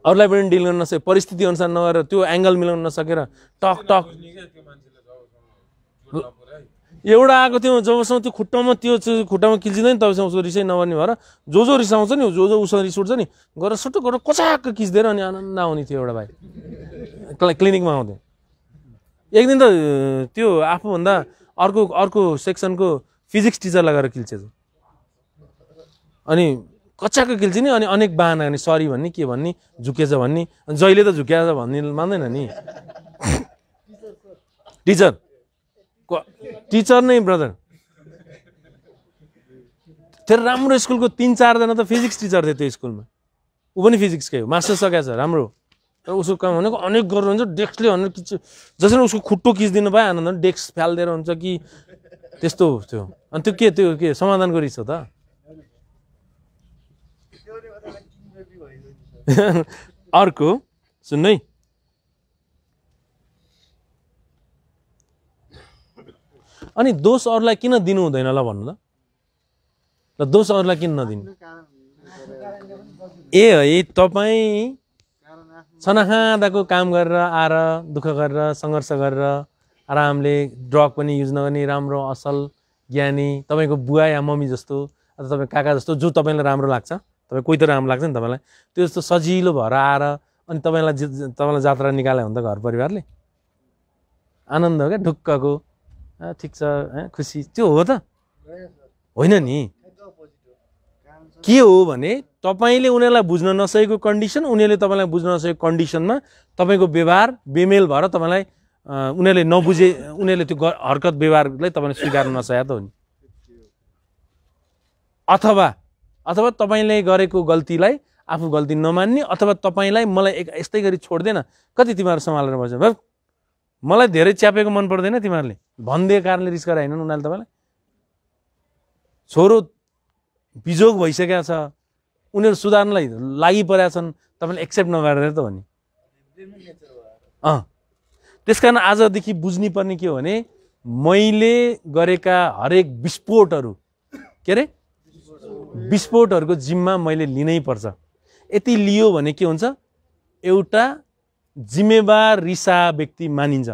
अरूलाई पनि डिल गर्न नसके परिस्थिति अनुसार नगरेर त्यो एङ्गल मिलाउन नसकेर टक टक एउटा आएको थियो जबसम्म त्यो खुट्टामा त्यो खुट्टामा किल्चिँदैन तबसम्म उसको रिसै नगर्ने भएर जो जो रिसाउँछ नि जो जो उसँग रिस उठ्छ नि गरेर सुट्टो गरेर कचाक किचिदिएर अनि आनन्द आउने थियो एउटा भाइ क्लिनिकमा आउँथ्यो एक दिन त त्यो आफूभन्दा अर्को अर्को सेक्सनको फिजिक्स टिचरलाई गएर खिल्चेछ अनि कच्चाको किल्छ नि अनि अनेक बाहना अनि सरी भन्ने के भन्ने झुकेछ भन्ने अनि जहिले त झुक्याएछ भन्ने मान्दैन नि टिचर टिचर नै ब्रदर त्यो राम्रो स्कुलको तिन चारजना त फिजिक्स टिचर थियो त्यो स्कुलमा ऊ पनि फिजिक्सकै हो मास्टर सकेछ राम्रो तर उसको काम भनेको अनेक गरेर हुन्छ डेस्कले भनेर किच जसरी उसको खुट्टो किचिदिनु पायो आनन्द डेस्क फ्यालिदिएर हुन्छ कि त्यस्तो थियो अनि त्यो के त्यो के समाधान रिस त [laughs] अर्को सुन्नु है अनि दोष अरूलाई किन दिनु हुँदैन ल भन्नु त र दोष अरूलाई किन नदिनु ए है तपाईँ छनाखाँदाको काम गरेर आएर दुःख गरेर सङ्घर्ष गरेर आरामले ड्रग पनि युज नगर्ने राम्रो असल ज्ञानी तपाईँको बुवा या मम्मी जस्तो अथवा तपाईँको काका जस्तो जो तपाईँलाई राम्रो लाग्छ तपाईँ कोही त राम्रो लाग्छ नि तपाईँलाई त्यो जस्तो सजिलो भएर आएर अनि तपाईँलाई तपाईँलाई जात्रा निकाल्यो भने त घर परिवारले आनन्द हो क्या ढुक्कको ठिक छ खुसी त्यो हो त होइन नि के हो भने तपाईँले उनीहरूलाई बुझ्न नसकेको कन्डिसन उनीहरूले तपाईँलाई बुझ्न नसकेको कन्डिसनमा तपाईँको व्यवहार बेमेल भएर तपाईँलाई उनीहरूले नबुझे उनीहरूले त्यो हरकत व्यवहारलाई तपाईँले स्वीकार्न नसकेको त हो नि अथवा अथवा तपाईँले गरेको गल्तीलाई आफू गल्ती नमान्ने अथवा तपाईँलाई मलाई एक यस्तै गरी छोड्दैन कति तिमीहरू सम्हालेर बस्छ मलाई धेरै च्यापेको मन पर्दैन तिमीहरूले भनिदिएको कारणले रिस गरेर होइनन् उनीहरूले तपाईँलाई छोरो बिजोग भइसकेको छ उनीहरू सुधार्नलाई लागि परेका छन् तपाईँले एक्सेप्ट नगरेर त हो नि अँ त्यस कारण आजदेखि बुझ्नुपर्ने के हो भने मैले गरेका हरेक विस्फोटहरू के अरे विस्फोटहरूको जिम्मा मैले लिनै पर्छ यति लियो भने के हुन्छ एउटा जिम्मेवार रिसा व्यक्ति मानिन्छ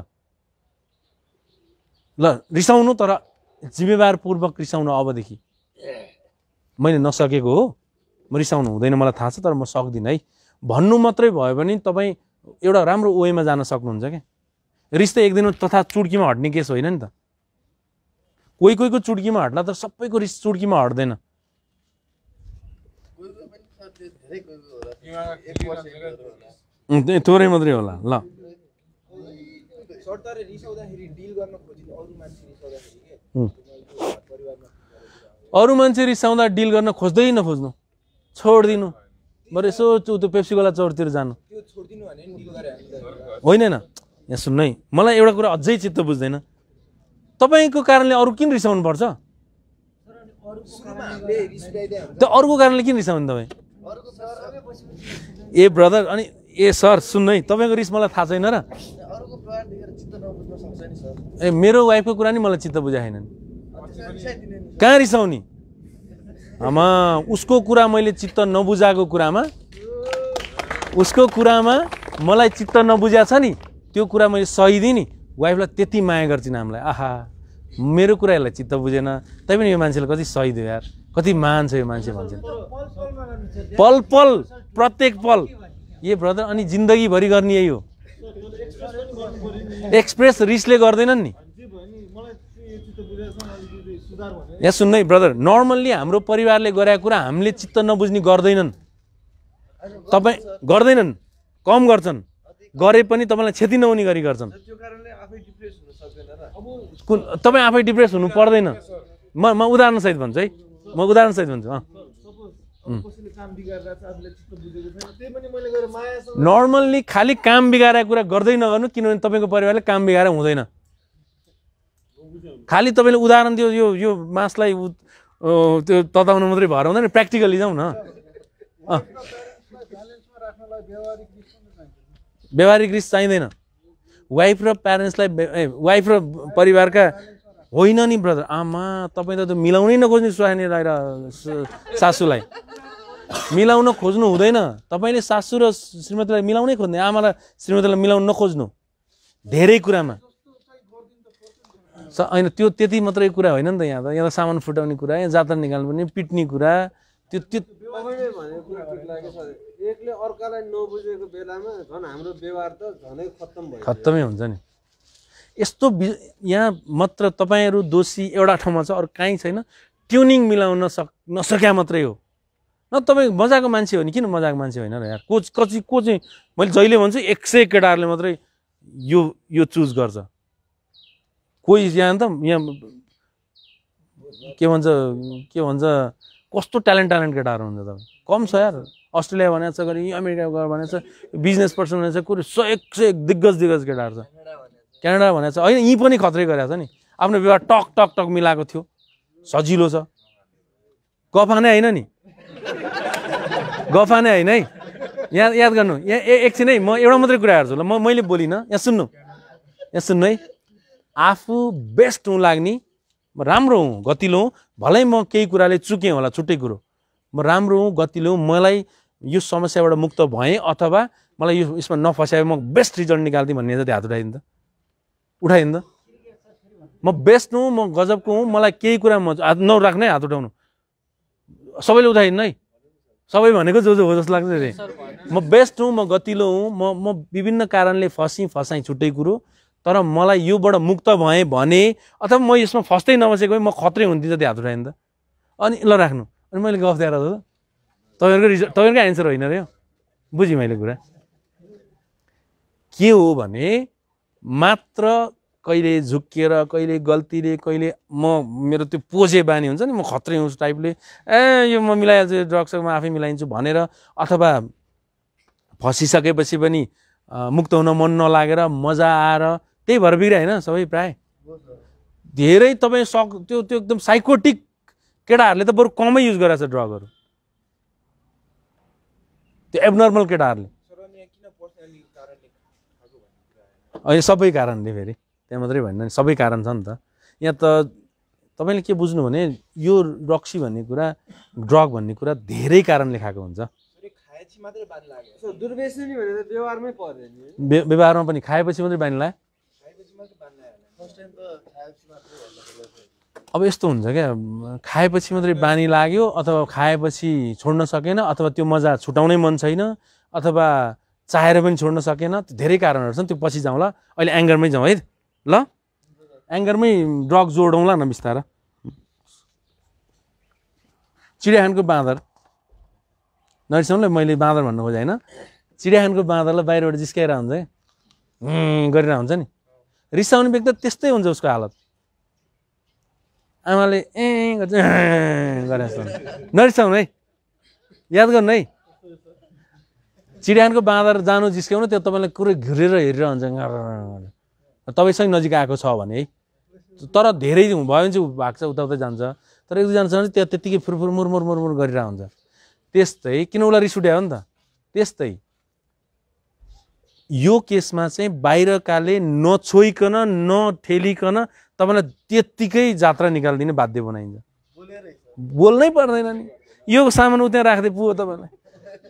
ल रिसाउनु तर जिम्मेवारपूर्वक रिसाउनु अबदेखि मैले नसकेको हो म रिसाउनु हुँदैन मलाई थाहा छ तर म सक्दिनँ है भन्नु मात्रै भयो भने तपाईँ एउटा राम्रो वेमा जान सक्नुहुन्छ क्या रिस त एक तथा चुड्कीमा हट्ने केस होइन नि त कोही कोहीको चुड्कीमा हट्ला तर सबैको रिस चुड्कीमा हट्दैन थोरै मात्रै होला ल अरू मान्छे रिसाउँदा डिल गर्न खोज्दै नखोज्नु छोडिदिनु बरु यसो त्यो पेप्सीवाला चौरतिर जानु होइन न यहाँ सुन्नु है मलाई एउटा कुरा अझै चित्त बुझ्दैन तपाईँको कारणले अरू किन रिसाउनु पर्छ त्यो अरूको कारणले किन रिसाउनु तपाईँ ए ब्रदर अनि ए सर सुन्नु है तपाईँको रिस मलाई थाहा छैन र ए मेरो वाइफको कुरा नि मलाई चित्त बुझाएन नि कहाँ रिसाउने आमा उसको कुरा मैले चित्त नबुझाएको कुरामा उसको कुरामा मलाई चित्त नबुझाएको छ नि त्यो कुरा मैले सही दिएँ नि वाइफलाई त्यति माया नि हामीलाई आहा मेरो कुरा यसलाई चित्त बुझेन तैपनि यो मान्छेले कति सही दियो यार कति महान छ यो मान्छे भन्छ पल पल प्रत्येक पल ए ब्रदर अनि जिन्दगीभरि गर्ने यही हो एक्सप्रेस रिसले गर्दैनन् नि यहाँ सुन्नु है ब्रदर नर्मल्ली हाम्रो परिवारले गरेको कुरा हामीले चित्त नबुझ्ने गर्दैनन् तपाईँ गर्दैनन् कम गर्छन् गरे पनि तपाईँलाई क्षति नहुने गरी गर्छन् कुन तपाईँ आफै डिप्रेस हुनु पर्दैन म म उदाहरणसहित भन्छु है म उदाहरण सहित भन्छु नर्मल्ली खालि काम बिगारेको कुरा गर्दै नगर्नु किनभने तपाईँको परिवारले काम बिगारेर हुँदैन खालि तपाईँले उदाहरण दियो यो यो मासलाई त्यो तताउनु मात्रै भएर हुँदैन प्र्याक्टिकली जाउँ न व्यवहारिक रिस चाहिँदैन वाइफ र प्यारेन्ट्सलाई वाइफ र परिवारका होइन नि ब्रदर आमा तपाईँ त मिलाउनै नखोज्ने सुहानी र सासूलाई मिलाउन खोज्नु हुँदैन तपाईँले सासु र श्रीमतीलाई मिलाउनै खोज्ने आमालाई श्रीमतीलाई मिलाउन नखोज्नु धेरै कुरामा होइन त्यो त्यति मात्रै कुरा होइन नि त यहाँ त यहाँ त सामान फुटाउने कुरा यहाँ जात्रा निकाल्नु पर्ने पिट्ने कुरा त्यो त्यो खत्तमै हुन्छ नि यस्तो यहाँ मात्र तपाईँहरू दोषी एउटा ठाउँमा छ अरू काहीँ छैन ट्युनिङ मिलाउन सक नसक्या मात्रै हो न तपाईँ मजाको मान्छे हो नि किन मजाको मान्छे होइन र यहाँ कोच कसै को चाहिँ मैले जहिले भन्छु एक सय केटाहरूले मात्रै यो यो चुज गर्छ कोही यहाँ त यहाँ के भन्छ के भन्छ कस्तो ट्यालेन्ट ट्यालेन्ट केटाहरू हुन्छ तपाईँ कम छ यार अस्ट्रेलिया भनेको छ अमेरिका भनेको छ बिजनेस पर्सन भनेको छ कुरो सय एक सय दिग्गज दिग्गज केटाहरू छ क्यानाडा भनेको छ होइन यहीँ पनि खत्रै गरेको छ नि आफ्नो व्यवहार टक टक टक मिलाएको थियो सजिलो छ गफा नै होइन नि गफा नै होइन है याद याद गर्नु यहाँ ए एकछिन है म एउटा मात्रै कुरा हेर्छु ल म मैले बोलिनँ यहाँ सुन्नु यहाँ सुन्नु है आफू बेस्ट हुँ लाग्ने म राम्रो हुँ गतिलो हुँ भलै म केही कुराले चुकेँ होला छुट्टै कुरो म राम्रो हुँ गतिलो हुँ मलाई यो समस्याबाट मुक्त भएँ अथवा मलाई यो यसमा नफस्याए म बेस्ट रिजल्ट निकालिदिउँ भन्ने चाहिँ हात उठाइदिन्छ उठाइन त म बेस्ट हुँ म गजबको हुँ मलाई केही कुरा म हात नराख्ने हात उठाउनु सबैले उठाइन् है सबै भनेको जो जो हो जस्तो लाग्छ अरे म बेस्ट हुँ म गतिलो हुँ म म विभिन्न कारणले फसेँ फसाएँ छुट्टै कुरो तर मलाई योबाट मुक्त भएँ भने अथवा म यसमा फस्दै नबसेको भए म खत्रै हुन्थेँ जति हात उठाएँ त अनि ल राख्नु अनि मैले गफ दिएर त तपाईँहरूको रिजल्ट तपाईँहरूकै एन्सर होइन रे बुझेँ मैले कुरा के हो भने मात्र कहिले झुक्किएर कहिले गल्तीले कहिले म मेरो त्यो पोजे बानी हुन्छ नि म खत्रै हुन्छु टाइपले ए यो म मिलाइहाल्छु ड्रग्स म आफै मिलाइन्छु भनेर अथवा फसिसकेपछि पनि मुक्त हुन मन नलागेर मजा आएर त्यही भएर बिग्रे होइन सबै प्राय धेरै तपाईँ सक त्यो त्यो एकदम साइकोटिक केटाहरूले त बरु कमै युज गराएको छ ड्रगहरू त्यो एबनर्मल केटाहरूले यो सबै कारणले फेरि त्यहाँ मात्रै भएन नि सबै कारण छ नि त यहाँ त तपाईँले के बुझ्नु भने यो रक्सी भन्ने कुरा ड्रग भन्ने कुरा धेरै कारणले खाएको हुन्छ व्यवहारमा पनि खाएपछि मात्रै बानी लाग्यो अब यस्तो हुन्छ क्या खाएपछि मात्रै बानी लाग्यो अथवा खाएपछि छोड्न सकेन अथवा त्यो मजा छुटाउनै मन छैन अथवा चाहेर पनि छोड्न सकेन धेरै कारणहरू छन् त्यो पछि जाउँला अहिले एङ्गरमै जाउँ है ल एङ्गरमै ड्रग जोडौँला न बिस्तार चिडियाखानको बाँदर नरिसाउँ ल मैले बाँदर भन्नु खोजेँ होइन चिडियाखानको बाँदरलाई बाहिरबाट जिस्काएर हुन्छ है गरेर हुन्छ नि रिसाउने व्यक्ति त्यस्तै हुन्छ उसको हालत आमाले ए गर्छ [laughs] गरे नरिसाउनु है याद गर्नु है चिडियानको बाँदर जानु जिस्क्याउनु त्यो तपाईँलाई कुरो घिरेर हेरिरहन्छ तपाईँसँग नजिक आएको छ भने है तर धेरै भयो भने चाहिँ भाग्छ उता उतै जान्छ तर एक दुईजना छ भने त्यहाँ त्यत्तिकै फुरफुर मुरमुर मुरमुर गरिरहेको हुन्छ त्यस्तै किन उसलाई रिस उठ्यायो नि त त्यस्तै यो केसमा चाहिँ बाहिरकाले नछोइकन नठेलिकन तपाईँलाई त्यत्तिकै जात्रा निकालिदिने बाध्य बनाइन्छ बोल्नै पर्दैन नि यो सामान उतै राख्दै पुग्यो तपाईँलाई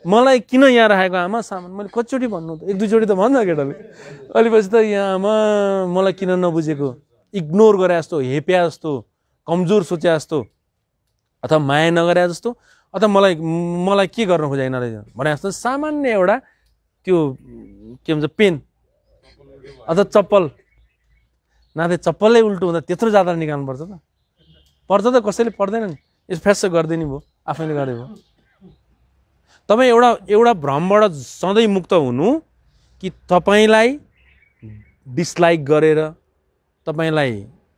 मलाई किन यहाँ राखेको आमा सामान मैले कतिचोटि भन्नु त एक दुईचोटि त भन्छ केटाले अहिले पछि त यहाँ आमा मलाई किन नबुझेको इग्नोर गरे जस्तो हेप्या जस्तो कमजोर सोचे जस्तो अथवा माया नगरे जस्तो अथवा मलाई मलाई के गर्न खोजे रहेछ भने जस्तो सामान्य एउटा त्यो के भन्छ पेन अथवा चप्पल नाथे चप्पलै उल्टो हुँदा त्यत्रो निकाल्नु पर्छ त पर्छ त कसैले पर्दैन नि यस फ्यास गरिदिने भयो आफैले भयो तपाईँ एउटा एउटा भ्रमबाट सधैँ मुक्त हुनु कि तपाईँलाई डिसलाइक गरेर तपाईँलाई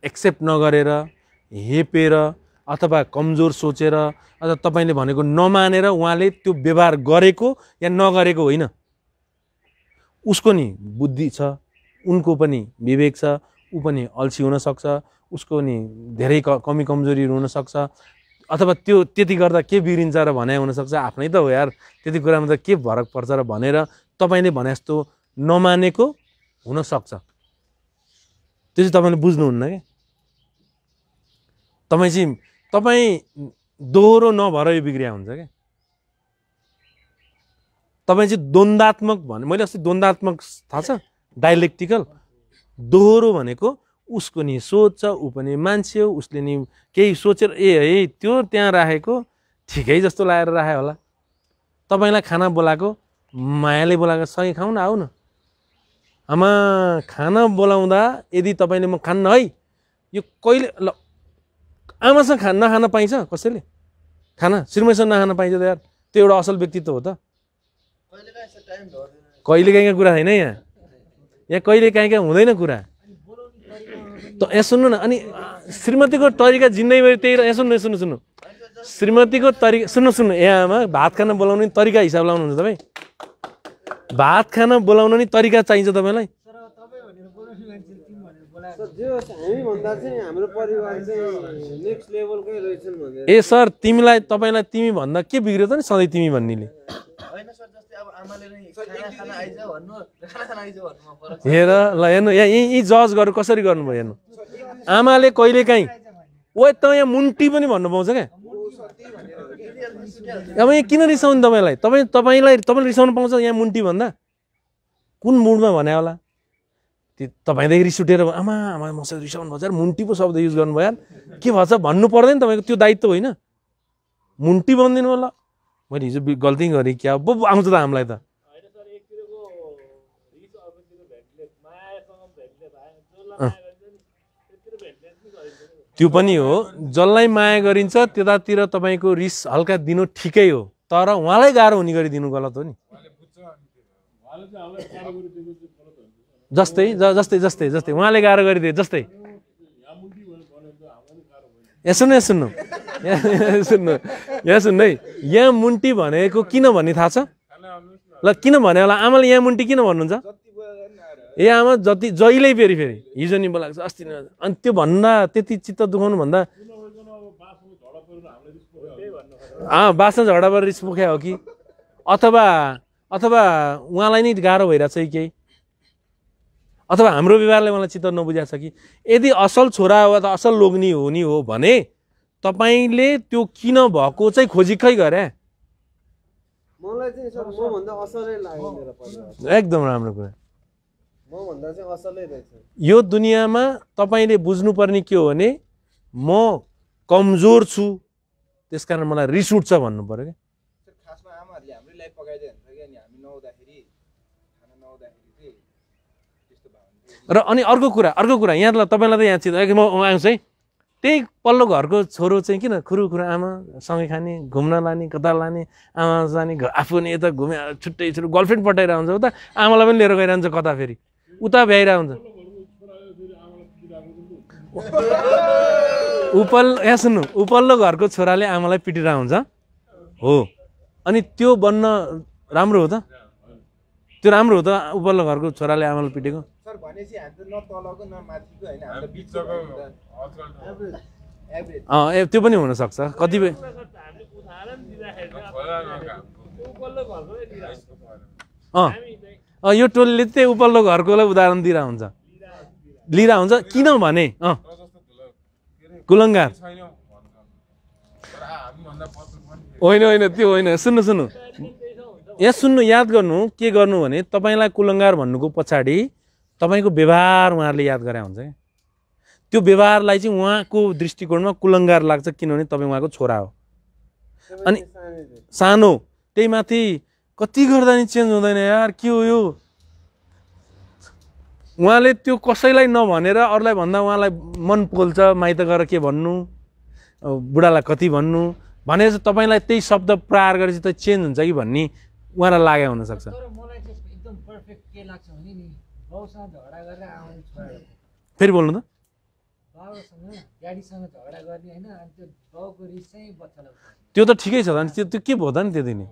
एक्सेप्ट नगरेर हेपेर अथवा कमजोर सोचेर अथवा तपाईँले भनेको नमानेर उहाँले त्यो व्यवहार गरेको या नगरेको होइन उसको नि बुद्धि छ उनको पनि विवेक छ ऊ पनि अल्छी हुनसक्छ उसको नि धेरै क कमी कमजोरीहरू हुनसक्छ अथवा त्यो त्यति गर्दा के बिग्रिन्छ र भने हुनसक्छ आफ्नै त हो यार त्यति कुरामा त के फरक पर्छ र भनेर तपाईँले भने जस्तो नमानेको हुनसक्छ त्यो चाहिँ तपाईँले बुझ्नुहुन्न क्या तपाईँ चाहिँ तपाईँ दोहोरो नभएर यो बिग्रिया हुन्छ क्या तपाईँ चाहिँ द्वन्दात्मक भने मैले अस्ति द्वन्दात्मक थाहा छ डाइलेक्टिकल दोहोरो भनेको उसको नि सोच छ ऊ पनि मान्छे हो उसले नि केही सोचेर ए है त्यो त्यहाँ राखेको ठिकै जस्तो लागेर राख्यो होला तपाईँलाई खाना बोलाएको मायाले बोलाएको सँगै खाउँ न आऊ न आमा खाना बोलाउँदा यदि तपाईँले म खान्न है यो कहिले ल आमासँग खान नखान पाइन्छ कसैले खाना श्रीमतीसँग नखान पाइन्छ त यार त्यो एउटा असल व्यक्तित्व हो त कहिलेकाहीँका कुरा छैन यहाँ यहाँ कहिले कहिलेकाहीँका हुँदैन कुरा यहाँ सुन्नु न अनि श्रीमतीको तरिका जिन्दगीभरि त्यही र यहाँ सुन्नु सुन्नु सुन्नु श्रीमतीको तरिका सुन्नु सुन्नु यहाँमा भात खाना बोलाउने तरिका हिसाब लाउनुहुन्छ तपाईँ भात खाना बोलाउनु नि तरिका चाहिन्छ तपाईँलाई ए सर तिमीलाई तपाईँलाई तिमी भन्दा के बिग्रियो त नि सधैँ तिमी भन्नेले हेर ल हेर्नु यहाँ यहीँ जज गर्नु कसरी गर्नुभयो हेर्नु आमाले कहिलेकाहीँ ओ त यहाँ मुन्टी पनि भन्नु पाउँछ क्या अब यहाँ किन रिसाउनु तपाईँलाई तपाईँ तपाईँलाई तपाईँले रिसाउनु पाउँछ यहाँ मुन्टी भन्दा कुन मुडमा भने होला त्यो तपाईँदेखि रिस उठेर आमा आमा मसँग रिसाउनु भएछ मुन्टी पो शब्द युज गर्नुभयो के भन्छ भन्नु पर्दैन तपाईँको त्यो दायित्व होइन मुन्टी भनिदिनु होला मैले हिजो गल्ती गरेँ क्या बो आउँछ त हामीलाई त त्यो पनि हो जसलाई माया गरिन्छ त्यतातिर तपाईँको रिस हल्का दिनु ठिकै हो तर उहाँलाई गाह्रो हुने गरी दिनु गलत हो नि जस्तै जस्तै जस्तै जस्तै उहाँले गाह्रो गरिदिए जस्तै यहाँ सुन्नु यहाँ सुन्नु यहाँ सुन्नु यहाँ सुन्नु है यहाँ मुन्टी भनेको किन भन्ने थाहा छ ल किन भने होला आमाले यहाँ मुन्टी किन भन्नुहुन्छ ए आमा जति जहिले फेरि फेरि हिजो नि बोलाएको छ अस्ति अनि त्यो भन्दा त्यति चित्त दुखाउनु भन्दा बासमा झगडा परेर रिस पोख्या हो कि अथवा अथवा उहाँलाई नै गाह्रो छ कि केही अथवा हाम्रो व्यवहारले उहाँलाई चित्त नबुझाएको छ कि यदि असल छोरा हो त असल लोग्नी हो नि हो भने तपाईँले त्यो किन भएको चाहिँ खोजी खै गरे एकदम राम्रो कुरा यो दुनियाँमा तपाईँले बुझ्नुपर्ने के हो भने म कमजोर छु त्यस कारण मलाई रिस उठ्छ भन्नु पऱ्यो क्या र अनि अर्को कुरा अर्को कुरा यहाँ तपाईँलाई त यहाँ चिज म आउँछु है त्यही पल्लो घरको छोरो चाहिँ किन खुरु खुरु आमा सँगै खाने घुम्न लाने कता लाने आमा जाने आफू नि यता घुमे छुट्टै छुट्टै गर्लफ्रेन्ड पठाइरहन्छ हो उता आमालाई पनि लिएर गइरहन्छ कता फेरि उता भ्याइरहेको हुन्छ उपल यहाँ सुन्नु उपल्लो घरको छोराले आमालाई पिटिरहेको हुन्छ हो अनि त्यो बन्न राम्रो हो त त्यो राम्रो हो त उपल्लो घरको छोराले आमालाई पिटेको ए त्यो पनि हुनसक्छ कतिपय अँ यो टोलले त्यही उपल्लो घरकोलाई उदाहरण दिएर हुन्छ लिएर हुन्छ किनभने अँ कुलङ्गार होइन होइन त्यो होइन सुन्नु सुन्नु यहाँ सुन्नु याद गर्नु के गर्नु भने तपाईँलाई कुलङ्गार भन्नुको पछाडि तपाईँको व्यवहार उहाँहरूले याद गरे हुन्छ क्या त्यो व्यवहारलाई चाहिँ उहाँको दृष्टिकोणमा कुलङ्गार लाग्छ किनभने तपाईँ उहाँको छोरा हो अनि सानो त्यही माथि कति गर्दा नि चेन्ज हुँदैन यार के हो यो उहाँले त्यो कसैलाई नभनेर अरूलाई भन्दा उहाँलाई मन पोल्छ माइत गएर के भन्नु बुढालाई कति भन्नु भने चाहिँ तपाईँलाई त्यही शब्द प्रहार गरेपछि त चेन्ज हुन्छ कि भन्ने उहाँलाई लाग्यो हुनसक्छ फेरि बोल्नु त ड्याडीसँग झगडा गर्ने होइन अनि त्यो बाउको रिस चाहिँ त्यो त ठिकै छ त त्यो त्यो के भयो त नि त्यति दिने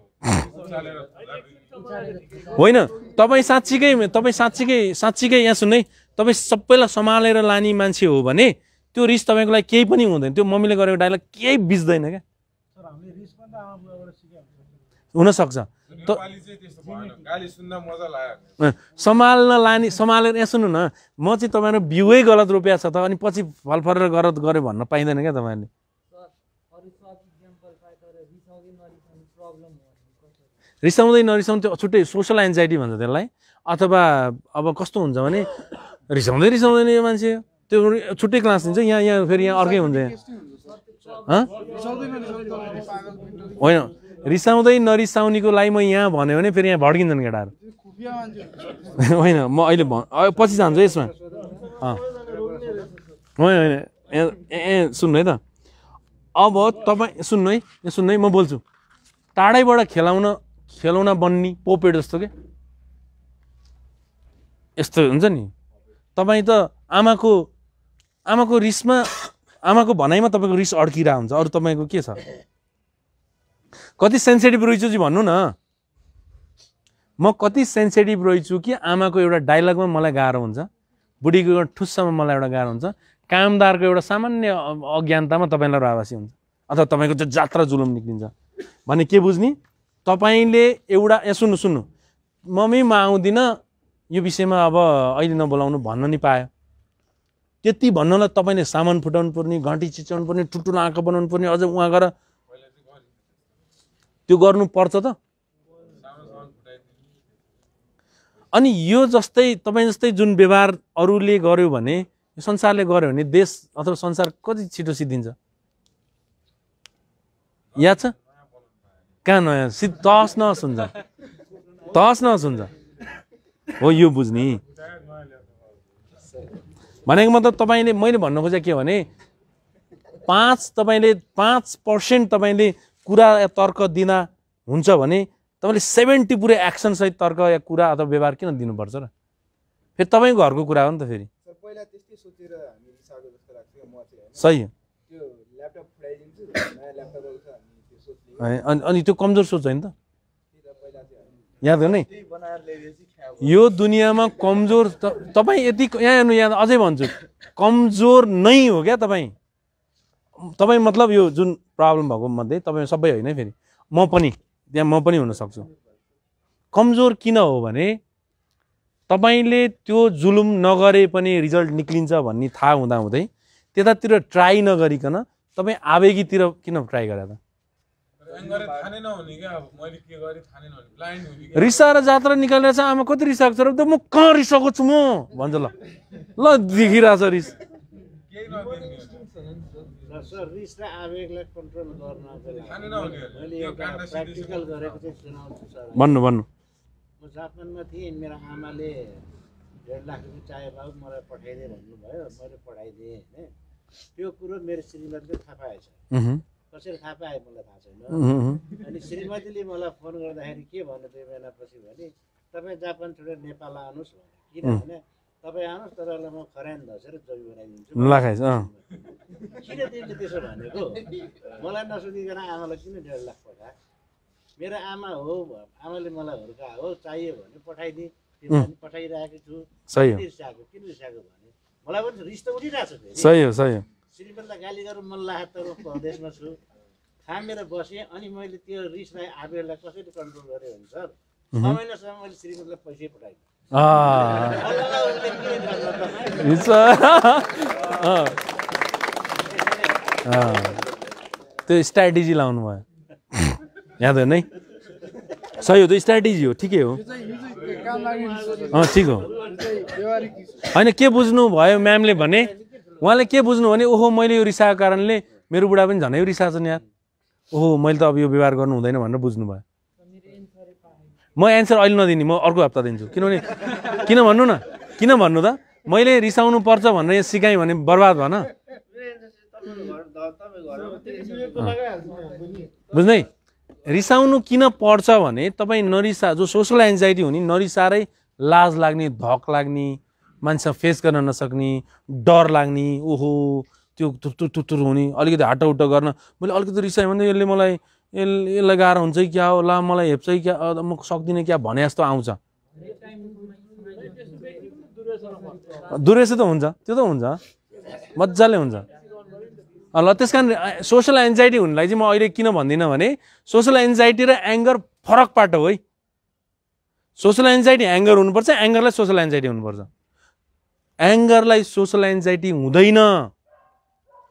होइन तपाईँ साँच्चीकै तपाईँ साँच्चीकै साँच्चीकै यहाँ सुन्नै तपाईँ सबैलाई सम्हालेर लाने मान्छे हो भने त्यो रिस तपाईँको लागि केही पनि हुँदैन त्यो मम्मीले गरेको डाइलग केही बिच्दैन क्या हुनसक्छ सम्हाल्न लाने सम्हालेर यहाँ सुन्नु न म चाहिँ तपाईँहरू बिउै गलत रोपिया छ त अनि पछि फलफरेर गलत गऱ्यो भन्न पाइँदैन क्या तपाईँहरूले रिसाउँदै नरिसाउँ त्यो छुट्टै सोसल एन्जाइटी भन्छ त्यसलाई अथवा अब कस्तो हुन्छ भने रिसाउँदै रिसाउँदैन यो मान्छे त्यो छुट्टै क्लास दिन्छ यहाँ यहाँ फेरि यहाँ अर्कै हुन्छ यहाँ होइन रिसाउँदै नरिसाउनेको लागि म यहाँ भन्यो भने फेरि यहाँ भड्किन्छन् केटाहरू [laughs] होइन म अहिले भ पछि जान्छु यसमा होइन होइन ए सुन्नु है त अब तपाईँ सुन्नु है सुन्नु है म बोल्छु टाढैबाट खेलाउन खेलाउन बन्नी पोपेट जस्तो के यस्तो हुन्छ नि तपाईँ त आमाको आमाको रिसमा आमाको भनाइमा तपाईँको रिस अड्किरहेको हुन्छ अरू तपाईँको के छ कति सेन्सिटिभ रहेछु जी भन्नु न म कति सेन्सिटिभ रहेछु कि आमाको एउटा डाइलगमा मलाई गाह्रो हुन्छ बुढीको एउटा ठुस्सामा मलाई एउटा गाह्रो हुन्छ कामदारको एउटा सामान्य अज्ञानतामा तपाईँलाई आभासी हुन्छ अथवा तपाईँको त्यो जात्रा जुलुम निक्लिन्छ भने के बुझ्ने तपाईँले एउटा ए सुन्नु सुन्नु मम्मी म आउँदिनँ यो विषयमा अब अहिले नबोलाउनु भन्न नि पायो त्यति भन्नलाई तपाईँले सामान फुटाउनु पर्ने घन्टी चिच्याउनु पर्ने ठुल्ठुलो आँखा बनाउनु पर्ने अझ उहाँ गएर त्यो गर्नु पर्छ त अनि यो जस्तै तपाईँ जस्तै जुन व्यवहार अरूले गर्यो भने यो संसारले गर्यो भने देश अथवा संसार कति छिटो सिद्धिन्छ याद छ कहाँ नयाँ सिद्ध तस नहस हुन्छ तहस नहस् हुन्छ हो यो बुझ्ने भनेको मतलब तपाईँले मैले भन्नु खोजेको के भने पाँच तपाईँले पाँच पर्सेन्ट तपाईँले कुरा या तर्क दिना हुन्छ भने तपाईँले सेभेन्टी पुरै एक्सनसहित तर्क या कुरा अथवा व्यवहार किन दिनुपर्छ र फेरि तपाईँको घरको कुरा हो नि त फेरि सही अनि अनि त्यो कमजोर सोच होइन त याद गर्ने यो दुनियाँमा कमजोर त तपाईँ यति यहाँ हेर्नु यहाँ अझै भन्छु कमजोर नै हो क्या तपाईँ तपाईँ मतलब यो जुन प्रब्लम भएको मध्ये तपाईँ सबै होइन फेरि म पनि त्यहाँ म पनि हुनसक्छु कमजोर किन हो भने तपाईँले त्यो जुलुम नगरे पनि रिजल्ट निक्लिन्छ भन्ने थाहा हुँदाहुँदै त्यतातिर ट्राई नगरिकन तपाईँ आवेगीतिर किन ट्राई गरे त जात्रा निकालेर चाहिँ आमा कति रिसाएको छ र म कहाँ रिसाएको छु म भन्छ ल ल छ रिस र रिस र आवेगलाई कन्ट्रोल गर्न प्र्याक्टिकल गरेको चाहिँ सुनाउँछु सर भन्नु भन्नु म जापानमा थिएँ मेरो आमाले डेढ लाख रुपियाँ चाहे बाबु मलाई पठाइदिए भन्नुभयो मैले पठाइदिएँ होइन त्यो कुरो मेरो श्रीमतीले थाहा पाएछ कसरी थाहा पाए मलाई थाहा छैन अनि श्रीमतीले मलाई फोन गर्दाखेरि के भन्नु दुई महिनापछि भने तपाईँ जापान छोडेर नेपाल आउनुहोस् भने किनभने तपाईँ आउनुहोस् तपाईँलाई म खरान धसेर जबी बनाइदिन्छु लगाइस अँ किन तिमीले त्यसो भनेको मलाई नसुधिकन आमालाई किन डेढ लाख पठाए मेरो आमा हो आमाले मलाई हुर्का हो चाहियो भने पठाइदिए पठाइरहेको छु रिसाएको किन रिसाएको भने मलाई पनि रिस त उठिरहेको छ सही हो सही हो श्रीमतीलाई गाली गरौँ मन लाग्यो तर परदेशमा छु खामेर बसेँ अनि मैले त्यो रिसलाई आबेरलाई कसरी कन्ट्रोल गरेँ भने सर छ महिनासम्म मैले पैसै पठाइदिएँ आ त्यो स्ट्राटेजी लाउनु भयो याद होइन है सही हो त्यो स्ट्राटेजी हो ठिकै हो अँ ठिक हो होइन के बुझ्नु भयो म्यामले भने उहाँले के बुझ्नु भने ओहो मैले यो रिसाएको कारणले मेरो बुढा पनि झनै रिसा नि यार ओहो मैले त अब यो व्यवहार गर्नु हुँदैन भनेर बुझ्नु भयो म एन्सर अहिले नदिने म अर्को हप्ता दिन्छु किनभने किन भन्नु न किन भन्नु त मैले रिसाउनु पर्छ भनेर यहाँ सिकाएँ भने बर्बाद भन बुझ्नै रिसाउनु किन पर्छ भने तपाईँ नरिसा जो सोसल एन्जाइटी हुने नरिसारै लाज लाग्ने धक लाग्ने मान्छे फेस गर्न नसक्ने डर लाग्ने ओहो त्यो तुर तुर हुने अलिकति हाटौटो गर्न मैले अलिकति रिसाएँ भने यसले मलाई यसले गाह्रो हुन्छ कि क्या हो मलाई हेप्छ कि क्या म सक्दिनँ क्या भने जस्तो आउँछ दुरेसो त हुन्छ त्यो त हुन्छ मजाले हुन्छ ल त्यस कारण सोसल एन्जाइटी हुनलाई चाहिँ म अहिले किन भन्दिनँ भने सोसल एन्जाइटी र एङ्गर फरक पाटो हो है सोसल एन्जाइटी एङ्गर हुनुपर्छ एङ्गरलाई सोसल एन्जाइटी हुनुपर्छ एङ्गरलाई सोसल एन्जाइटी हुँदैन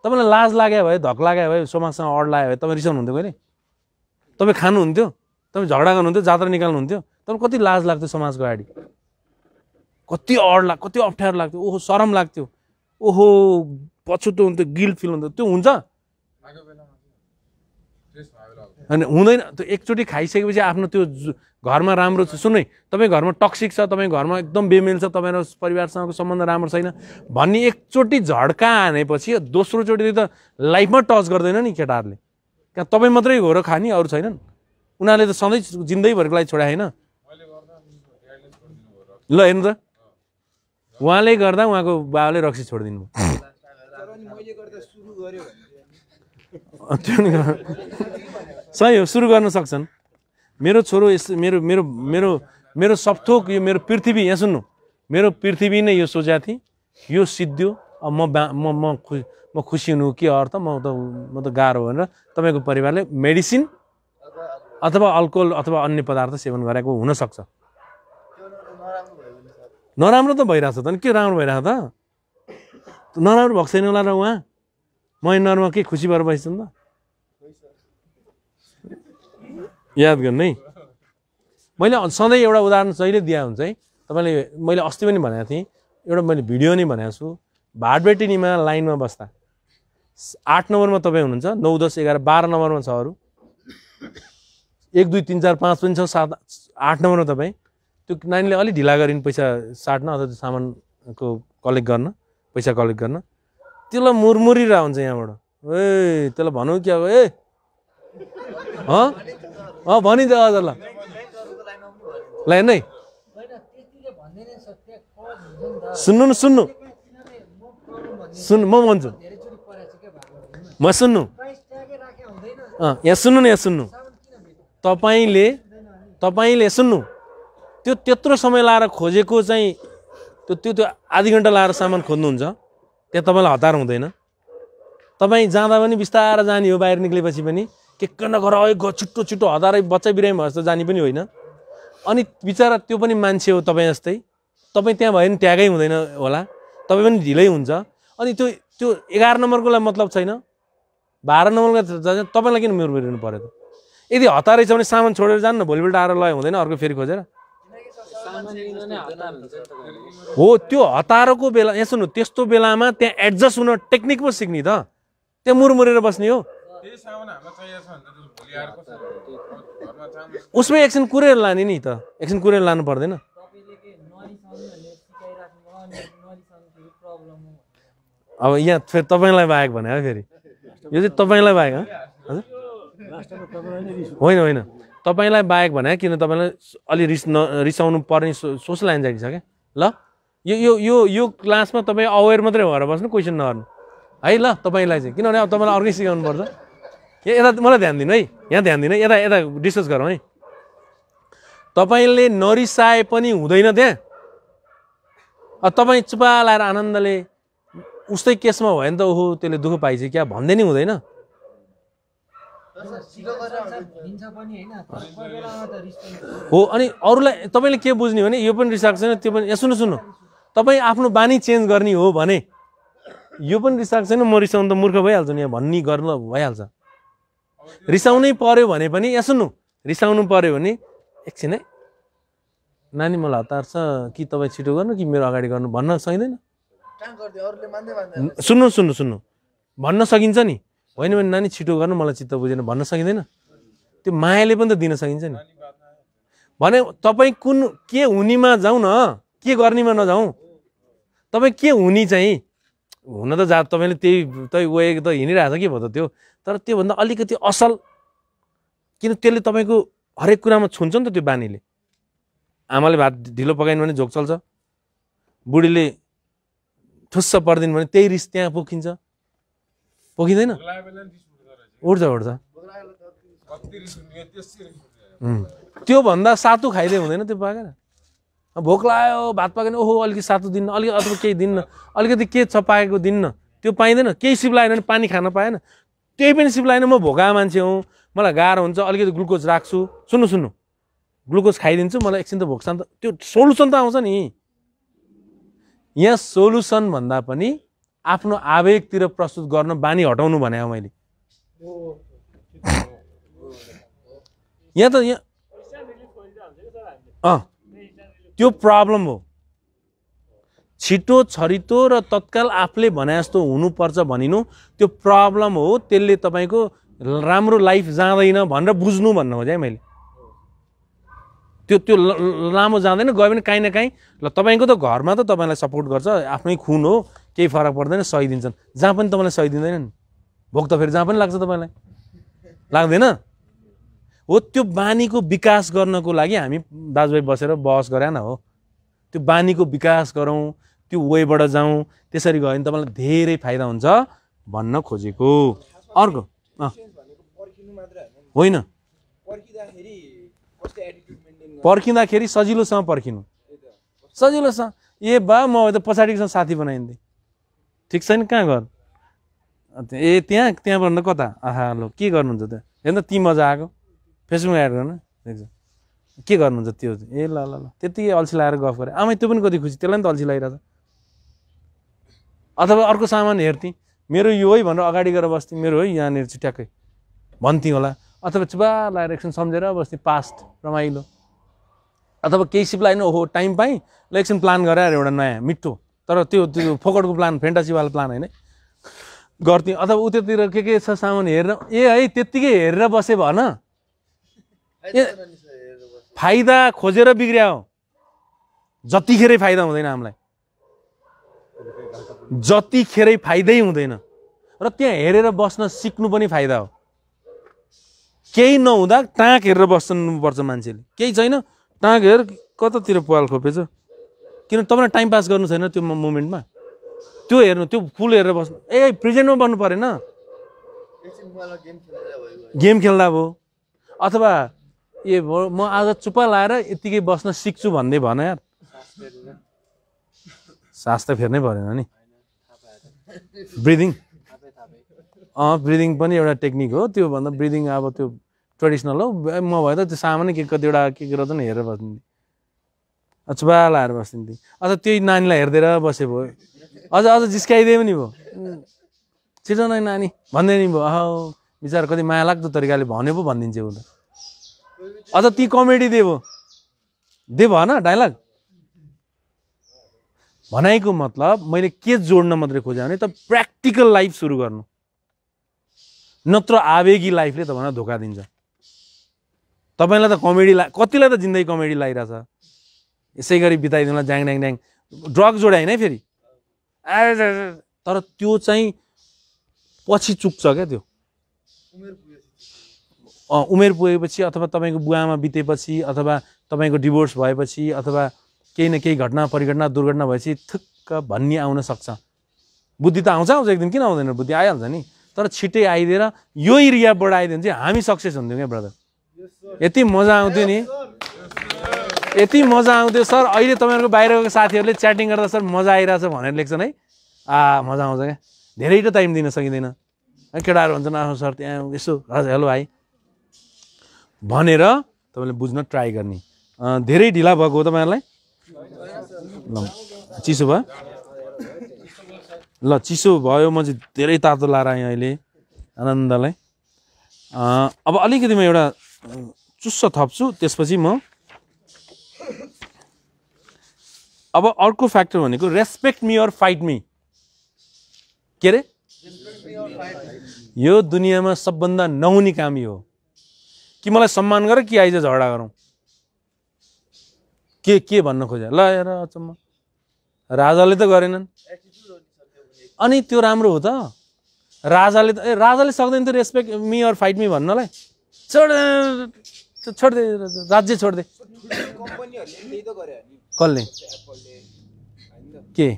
तपाईँलाई लाज लाग्यो भयो धक लाग्यो भयो समाजसँग अड लाग्यो भयो तपाईँ रिसाउनु हुन्थ्यो कहिले तपाईँ खानुहुन्थ्यो तपाईँ झगडा गर्नुहुन्थ्यो जात्रा निकाल्नुहुन्थ्यो तपाईँ कति लाज लाग्थ्यो समाजको अगाडि कति अड लाग् कति अप्ठ्यारो लाग्थ्यो ओहो सरम लाग्थ्यो ओहो पछुतो हुन्थ्यो गिल्ट फिल हुन्थ्यो त्यो हुन्छ होइन हुँदैन त्यो एकचोटि खाइसकेपछि आफ्नो त्यो घरमा राम्रो छ सुन्नु तपाईँ घरमा टक्सिक छ तपाईँ घरमा एकदम बेमेल छ तपाईँको परिवारसँगको सम्बन्ध राम्रो छैन भन्ने एकचोटि झड्का हानेपछि दोस्रोचोटि त लाइफमा टच गर्दैन नि केटाहरूले त्यहाँ तपाईँ मात्रै हो र खाने अरू छैनन् उनीहरूले त सधैँ जिन्दैभरको लागि छोडा होइन ल हेर्नु त उहाँले गर्दा उहाँको बाबाले रक्सी छोडिदिनु त्यो सही हो सुरु गर्न सक्छन् मेरो छोरो यस मेरो मेरो मेरो मेरो सपथोक यो मेरो पृथ्वी यहाँ सुन्नु मेरो पृथ्वी नै यो सोझा थिएँ यो सिद्धियो अब म बा म म खु म खुसी हुनु के अर्थ म त म त गाह्रो भनेर तपाईँको परिवारले मेडिसिन अथवा अल्कोहल अथवा अन्य पदार्थ सेवन गरेको हुनसक्छ नराम्रो त भइरहेछ त नि के राम्रो भइरहेको त नराम्रो भएको छैन होला र उहाँ म नरमा के खुसी भएर बसेछ नि त याद गर्नु है मैले सधैँ एउटा उदाहरण जहिले दिए हुन्छ है तपाईँले मैले अस्ति पनि भनेको थिएँ एउटा मैले भिडियो नै भनेको छु भाडबेटिनीमा लाइनमा बस्दा आठ नम्बरमा तपाईँ हुनुहुन्छ नौ दस एघार बाह्र नम्बरमा छ अरू एक दुई तिन चार पाँच पनि छ सात आठ नम्बरमा तपाईँ त्यो नानीले अलिक ढिला गरिन् पैसा साट्न अथवा त्यो सामानको कलेक्ट गर्न पैसा कलेक्ट गर्न त्यसलाई मुरमुरिरहेको हुन्छ यहाँबाट ए त्यसलाई भनौँ कि अब ए [laughs] अँ भनि त अझ ल है सुन्नु न सुन्नु सुन म भन्छु म सुन्नु अँ यहाँ सुन्नु न यहाँ सुन्नु तपाईँले तपाईँले सुन्नु त्यो त्यत्रो समय लाएर खोजेको चाहिँ त्यो त्यो त्यो आधी घन्टा लाएर सामान खोज्नुहुन्छ त्यहाँ तपाईँलाई हतार हुँदैन तपाईँ जाँदा पनि बिस्तारै जाने हो बाहिर निक्लेपछि पनि के के नगर अघि छिट्टो छिट्टो हतारै बच्चा बिरामी भए जस्तो जाने पनि होइन अनि बिचरा त्यो पनि मान्छे हो तपाईँ जस्तै तपाईँ त्यहाँ भयो भने ट्यागै हुँदैन होला तपाईँ पनि ढिलै हुन्छ अनि त्यो त्यो एघार नम्बरकोलाई मतलब छैन बाह्र नम्बरको तपाईँलाई किन मेरो पऱ्यो त यदि हतारै छ भने सामान छोडेर जानु न भोलिपल्ट आएर लय हुँदैन अर्को फेरि खोजेर हो त्यो हतारोको बेला यहाँ सुन्नु त्यस्तो बेलामा त्यहाँ एडजस्ट हुन टेक्निक पो सिक्ने त त्यहाँ मुरमुरेर बस्ने हो उसमै एकछिन कुरेर लाने नि त एकछिन कुरेर लानु पर्दैन अब यहाँ फेरि तपाईँलाई बाहेक भने है फेरि यो चाहिँ तपाईँलाई बाहेक हजुर होइन होइन तपाईँलाई बाहेक भने किन तपाईँलाई अलि रिस न रिसाउनु पर्ने सो सोसल एन्जाइटी छ क्या ल यो यो यो यो क्लासमा तपाईँ अवेर मात्रै भएर बस्नु क्वेसन नगर्नु है ल तपाईँलाई चाहिँ किनभने अब तपाईँलाई अर्कै सिकाउनु पर्छ ए यता मलाई ध्यान दिनु है यहाँ ध्यान दिनु है यता यता डिस्कस गरौँ है तपाईँले नरिसाए पनि हुँदैन त्यहाँ तपाईँ चुपा लाएर आनन्दले उस्तै केसमा भयो भने त ओहो त्यसले दुःख पाइछ क्या भन्दै नि हुँदैन हो अनि अरूलाई तपाईँले के बुझ्ने भने यो पनि रिसाएको छैन त्यो पनि ए सुन्नु सुन्नु तपाईँ आफ्नो बानी चेन्ज गर्ने हो भने यो पनि रिसाएको छैन म रिसाउनु त मूर्ख भइहाल्छु नि यहाँ भन्ने गर्नु भइहाल्छ रिसाउनै पर्यो भने पनि यहाँ सुन्नु रिसाउनु पर्यो भने एकछिन है नानी मलाई हतार छ कि तपाईँ छिटो गर्नु कि मेरो अगाडि गर्नु भन्न सक्दैन Hmm? सुन्नु सुन्नु सुन्नु भन्न सकिन्छ नि होइन भने नानी छिटो गर्नु मलाई चित्त बुझेन भन्न सकिँदैन त्यो मायाले पनि त दिन सकिन्छ नि भने तपाईँ कुन के हुनेमा जाउँ न के गर्नेमा नजाउँ तपाईँ के हुने चाहिँ हुन त जा तपाईँले त्यही त्यही वे त हिँडिरहेको छ के भयो त त्यो तर त्योभन्दा अलिकति असल किन त्यसले तपाईँको हरेक कुरामा छुन्छ नि त त्यो बानीले आमाले भात ढिलो पकाइनु भने झोक चल्छ बुढीले ठुस्स परिदिनु भने त्यही रिस त्यहाँ पोखिन्छ पोखिँदैन उठ्छ उठ्छ त्योभन्दा सातु खाइदिए हुँदैन त्यो पाकेर भोक लाग्यो भात पाकेन ओहो अलिकति सातु दिन्न अलिक अथवा केही दिन्न अलिकति के छ पाएको दिन्न त्यो पाइँदैन केही सिप्लाएन भने पानी खान पाएन त्यही पनि सिप सिप्लाएन म भोका मान्छे हुँ मलाई गाह्रो हुन्छ अलिकति ग्लुकोज राख्छु सुन्नु सुन्नु ग्लुकोज खाइदिन्छु मलाई एकछिन त भोक्छ त त्यो सोल्युसन त आउँछ नि यहाँ सोलुसन भन्दा पनि आफ्नो आवेगतिर प्रस्तुत गर्न बानी हटाउनु भने मैले यहाँ त यहाँ त्यो प्रब्लम हो छिटो छरितो र तत्काल आफूले भने जस्तो हुनुपर्छ भनिनु त्यो प्रब्लम हो त्यसले तपाईँको राम्रो लाइफ जाँदैन भनेर बुझ्नु भन्नु खोजेँ मैले त्यो त्यो लामो जाँदैन गयो भने काहीँ न काहीँ ल तपाईँको त घरमा त तपाईँलाई सपोर्ट गर्छ आफ्नै खुन हो केही फरक पर्दैन सही दिन्छन् जहाँ पनि तपाईँलाई सही नि भोक त फेरि जहाँ पनि लाग्छ तपाईँलाई लाग्दैन हो त्यो बानीको विकास गर्नको लागि हामी दाजुभाइ बसेर बहस गरे हो त्यो बानीको विकास गरौँ त्यो वेबाट जाउँ त्यसरी गयो भने तपाईँलाई धेरै फाइदा हुन्छ भन्न खोजेको अर्को होइन पर्खिँदाखेरि सजिलोसँग पर्खिनु सजिलोसँग ए बा म त पछाडिकोसँग साथी बनाइदिएँ ठिक छैन कहाँ घर ए त्यहाँ त्यहाँबाट कता आहा लो के गर्नुहुन्छ त हेर्न त ती मजा आएको फेसबुकमा एड गर्न के गर्नुहुन्छ त्यो ए ल ल ल त्यति अल्छी लगाएर गफ गरेँ आमा त्यो पनि कति खुसी त्यसलाई पनि त अल्छी लगाइरहेछ अथवा अर्को सामान हेर्थेँ मेरो यो है भनेर अगाडि गएर बस्थेँ मेरो है यहाँनिर चाहिँ ट्याक्कै भन्थेँ होला अथवा चुबा लगाएर एकछिन सम्झेर बस्थेँ पास्ट रमाइलो अथवा केही सिपलाई नै हो टाइम पाएँ ल एकछिन प्लान गराएर एउटा नयाँ मिठो तर त्यो त्यो फोकटको प्लान फेन्टासीवाला प्लान होइन गर्थ्यौँ अथवा उतातिर के के छ सामान हेरेर ए है त्यत्तिकै हेरेर बसे भन ए फाइदा खोजेर बिग्रिया हो जतिखेरै फाइदा हुँदैन हामीलाई जतिखेरै फाइदै हुँदैन र त्यहाँ हेरेर बस्न सिक्नु पनि फाइदा हो केही नहुँदा टाँक हेरेर बस्नुपर्छ मान्छेले केही छैन टाँग हेर कतातिर पाल खोपेछ किन तपाईँलाई टाइम पास गर्नु छैन त्यो मोमेन्टमा त्यो हेर्नु त्यो फुल हेरेर बस्नु ए प्रेजेन्टमा बन्नु परेन गेम खेल्दा भयो अथवा ए भयो म आज चुप्पा लाएर यत्तिकै बस्न सिक्छु भन्दै भन यार सास त फेर्नै परेन नि ब्रिदिङ अँ ब्रिदिङ पनि एउटा टेक्निक हो त्योभन्दा ब्रिदिङ अब त्यो ट्रेडिसनल हो म भए त त्यो सामान्य के कतिवटा के के रहेछ नि हेरेर बस्दिन्थेँ अचुबा लाएर बस्दिन्थेँ अझ त्यही नानीलाई हेरिदिएर बसे भयो अझ अझ जिस्काइदिए पनि भयो छिटो नै नानी भन्दै नि भयो अह बिचार कति माया लाग्दो तरिकाले भन्यो पो भनिदिन्छ उ त अझ ती कमेडी दे भयो दे भएन डाइलग भनाइको मतलब मैले के जोड्न मात्रै खोजेँ भने त प्र्याक्टिकल लाइफ सुरु गर्नु नत्र आवेगी लाइफले तपाईँलाई धोका दिन्छ तपाईँलाई त कमेडी ला कतिलाई त जिन्दगी कमेडी लागिरहेछ यसै गरी बिताइदिउँला ड्याङ ड्याङ ड्याङ ड्रग जोड्या होइन फेरि तर त्यो चाहिँ पछि चुक्छ क्या त्यो उमेर पुगेपछि अथवा तपाईँको बुवामा बितेपछि अथवा तपाईँको डिभोर्स भएपछि अथवा केही न केही घटना परिघटना दुर्घटना भएपछि थुक्क भन्ने आउन सक्छ बुद्धि त आउँछ आउँछ एक दिन किन आउँदैन बुद्धि आइहाल्छ नि तर छिट्टै आइदिएर यो रियाबाट आइदियो भने चाहिँ हामी सक्सेस हुन्थ्यौँ क्या ब्रदर यति मजा आउँथ्यो नि यति मजा आउँथ्यो सर अहिले तपाईँहरूको बाहिरको साथीहरूले च्याटिङ गर्दा सर मजा आइरहेछ भनेर लेख्छन् है आ मजा आउँछ क्या धेरै त टाइम दिन सकिँदैन केटाहरू हुन्छन् आफ्नो सर त्यहाँ यसो हजुर हेलो भाइ भनेर तपाईँले बुझ्न ट्राई गर्ने धेरै ढिला भएको हो तपाईँहरूलाई ल चिसो भयो ल चिसो भयो म चाहिँ धेरै तातो लाएर आएँ अहिले आनन्दलाई अब अलिकति म एउटा चुस्स थप्छु त्यसपछि म अब अर्को फ्याक्टर भनेको respect me or fight me के अरे यो दुनियाँमा सबभन्दा नहुने काम यो हो कि मलाई सम्मान गर कि आइज झगडा गरौँ के के भन्न खोजे ल हेर अचम्म राजाले त गरेनन् अनि त्यो राम्रो हो त राजाले त ए राजाले सक्दैन त respect me or fight me भन्नलाई छोड्दै राज्य छोड्दै कसले के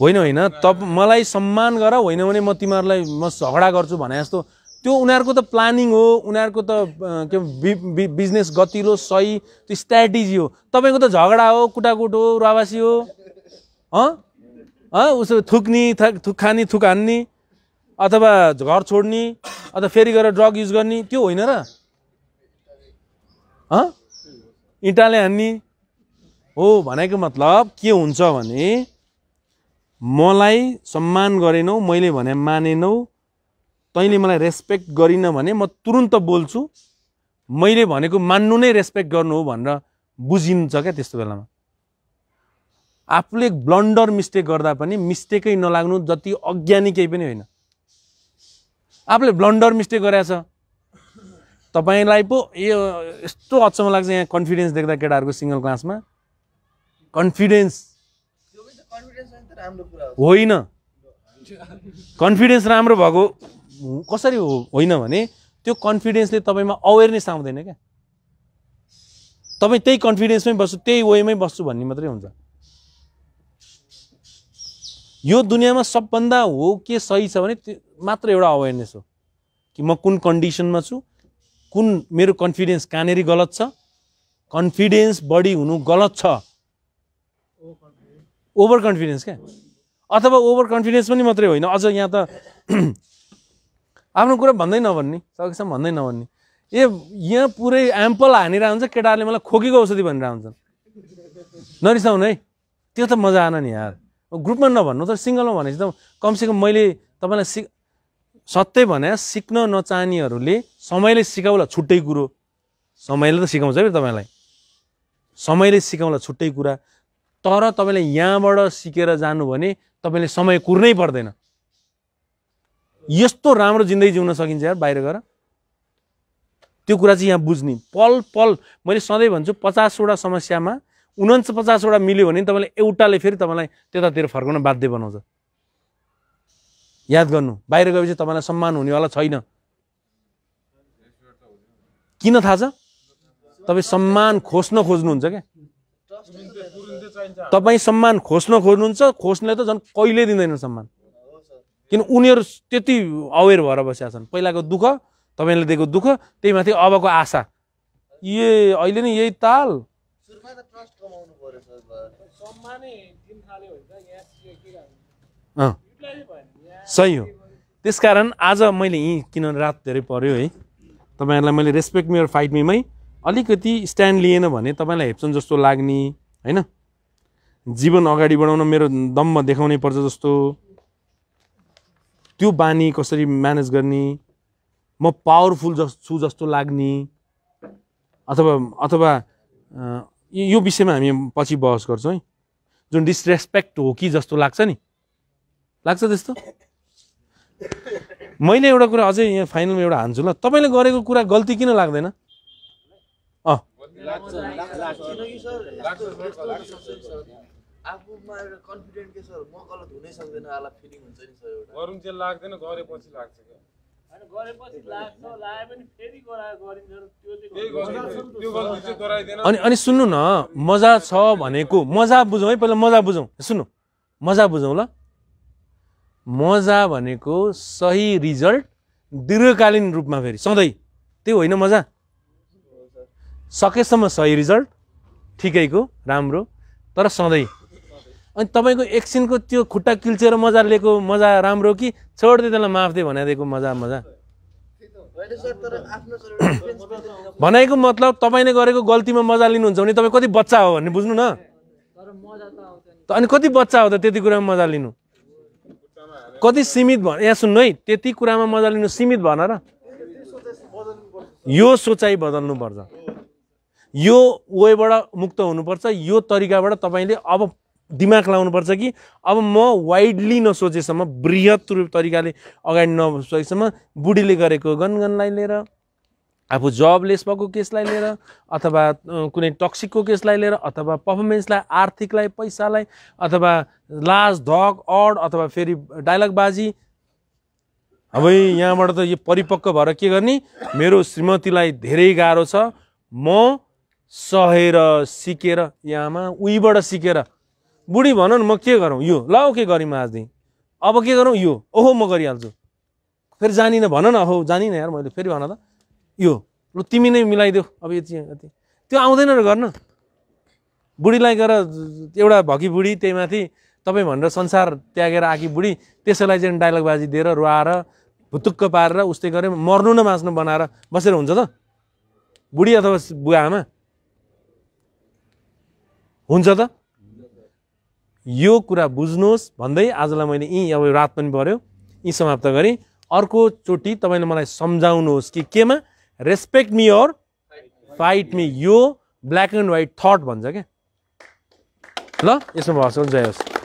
होइन होइन त मलाई सम्मान गर होइन भने म तिमीहरूलाई म झगडा गर्छु भने जस्तो त्यो उनीहरूको त प्लानिङ हो उनीहरूको त के बिजनेस गतिलो सही त्यो स्ट्राटेजी हो तपाईँको त झगडा हो कुटाकुट हो रवासी हो उसो थुक्ने थुक खाने थुक हान्ने अथवा घर छोड्ने अथवा फेरि गएर ड्रग युज गर्ने त्यो होइन र इँटाले हान्ने हो भनेको मतलब के हुन्छ भने मलाई सम्मान गरेनौ मैले भने मानेनौ तैँले मलाई रेस्पेक्ट गरिन भने म तुरुन्त बोल्छु मैले भनेको मान्नु नै रेस्पेक्ट गर्नु हो भनेर बुझिन्छ क्या त्यस्तो बेलामा आफूले ब्लन्डर मिस्टेक गर्दा पनि मिस्टेकै नलाग्नु जति अज्ञानी केही पनि होइन आफूले ब्लन्डर मिस्टेक गरेछ तपाईँलाई पो यो यस्तो अचम्म लाग्छ यहाँ कन्फिडेन्स देख्दा केटाहरूको सिङ्गल क्लासमा कन्फिडेन्स होइन कन्फिडेन्स राम्रो भएको कसरी हो होइन भने त्यो कन्फिडेन्सले तपाईँमा अवेरनेस आउँदैन क्या तपाईँ त्यही कन्फिडेन्समै बस्छु त्यही वेमै बस्छु भन्ने मात्रै हुन्छ यो दुनियाँमा सबभन्दा हो के सही छ भने त्यो मात्र एउटा अवेरनेस हो कि म कुन कन्डिसनमा छु कुन मेरो कन्फिडेन्स कहाँनिर गलत छ कन्फिडेन्स बढी हुनु गलत छ ओभर कन्फिडेन्स क्या अथवा ओभर कन्फिडेन्स पनि मात्रै होइन अझ यहाँ त [clears throat] आफ्नो कुरा भन्दै नभन्ने सकेसम्म भन्दै नभन्ने ए यहाँ पुरै एम्पल हानेर हुन्छ केटाहरूले मलाई खोकेको औषधि भनेर हुन्छन् नरिसाउनु है त्यो त मजा आएन नि यार ग्रुपमा नभन्नु तर सिङ्गलमा भनेपछि त कमसेकम मैले तपाईँलाई सि सत्य भने सिक्न नचाहनेहरूले समयले सिकाउला छुट्टै कुरो समयले त सिकाउँछ कि तपाईँलाई समयले सिकाउला छुट्टै कुरा तर तपाईँले यहाँबाट सिकेर जानु भने तपाईँले समय कुर्नै पर्दैन यस्तो राम्रो जिन्दगी जिउन सकिन्छ यार बाहिर गएर त्यो कुरा चाहिँ यहाँ बुझ्ने पल पल मैले सधैँ भन्छु पचासवटा समस्यामा उन्स पचासवटा मिल्यो भने तपाईँले एउटाले फेरि तपाईँलाई त्यतातिर फर्काउन बाध्य बनाउँछ याद गर्नु बाहिर गएपछि तपाईँलाई सम्मान हुनेवाला छैन किन थाहा छ तपाईँ सम्मान खोज्न खोज्नुहुन्छ क्या तपाईँ सम्मान खोज्न खोज्नुहुन्छ खोज्ने त झन् कहिले दिँदैन सम्मान किन उनीहरू त्यति अवेर भएर बसेका छन् पहिलाको दुःख तपाईँले दिएको दुःख त्यही माथि अबको आशा ए अहिले नि यही ताल हजुरमा ट्रस्ट कमाउनु पर्यो सही हो त्यसकारण आज मैले यहीँ किन रात धेरै पऱ्यो है तपाईँहरूलाई मैले रेस्पेक्ट मेरो फाइट मेमै अलिकति स्ट्यान्ड लिएन भने तपाईँलाई हेप्छन् जस्तो लाग्ने होइन जीवन अगाडि बढाउन मेरो दम्ब देखाउनै पर्छ जस्तो त्यो बानी कसरी म्यानेज गर्ने म पावरफुल जस छु जस्तो लाग्ने अथवा अथवा यो विषयमा हामी पछि बहस गर्छौँ है जुन डिसरेस्पेक्ट हो कि जस्तो लाग्छ नि लाग्छ त्यस्तो मैले एउटा कुरा अझै यहाँ फाइनलमा एउटा हान्छु ल तपाईँले गरेको कुरा गल्ती किन लाग्दैन अँ लाग्दैन अनि अनि सुन्नु न मजा छ भनेको मजा बुझौँ है पहिला मजा बुझौँ सुन्नु मजा बुझौँ ल मजा भनेको सही रिजल्ट दीर्घकालीन रूपमा फेरि सधैँ त्यो होइन मजा सकेसम्म सही रिजल्ट ठिकैको राम्रो तर सधैँ अनि तपाईँको एकछिनको त्यो खुट्टा किल्चेर मजा लिएको मजा राम्रो कि छोडिदिए त्यसलाई माफ दे भनाइदिएको मजा मजा भनेको मतलब तपाईँले गरेको गल्तीमा मजा लिनुहुन्छ भने तपाईँ कति बच्चा हो भन्ने बुझ्नु न अनि कति बच्चा हो त त्यति कुरामा मजा लिनु कति सीमित भ यहाँ सुन्नु है त्यति कुरामा मजा लिनु सीमित भन र यो सोचाइ बदल्नु पर्छ यो वेबाट मुक्त हुनुपर्छ यो तरिकाबाट तपाईँले अब दिमाग लाउनुपर्छ कि अब म वाइडली नसोचेसम्म वृहत रूप तरिकाले अगाडि नसकेसम्म बुढीले गरेको गनगनलाई लिएर आफू जबलेस भएको केसलाई लिएर अथवा कुनै टक्सिकको केसलाई लिएर अथवा पर्फर्मेन्सलाई आर्थिकलाई पैसालाई अथवा लाज धक अड अथवा फेरि बाजी अब यहाँबाट त यो परिपक्व भएर के गर्ने मेरो श्रीमतीलाई धेरै गाह्रो छ म सहेर सिकेर यहाँमा उहीबाट सिकेर बुढी भन न म के गरौँ यो ल के गरौँ आजदेखि अब के गरौँ यो ओहो म गरिहाल्छु फेरि जानिनँ भन न हो जानिनँ यार मैले फेरि भन त यो लु तिमी नै मिलाइदेऊ अब यति यति त्यो आउँदैन र गर्न बुढीलाई गएर एउटा भकी बुढी त्यही माथि तपाईँ भनेर संसार त्यागेर आकी बुढी त्यसैलाई चाहिँ बाजी दिएर रुवाएर भुतुक्क पारेर उस्तै गरेर मर्नु न बाँच्नु बनाएर बसेर हुन्छ त बुढी अथवा बुवा आमा हुन्छ त यो कुरा बुझ्नुहोस् भन्दै आजलाई मैले यहीँ अब रात पनि पऱ्यो यहीँ समाप्त गरेँ अर्कोचोटि तपाईँले मलाई सम्झाउनुहोस् कि केमा respect me or fight me यो ब्ल्याक एन्ड व्हाइट थट भन्छ क्या ल यसमा भएको छ जय होस्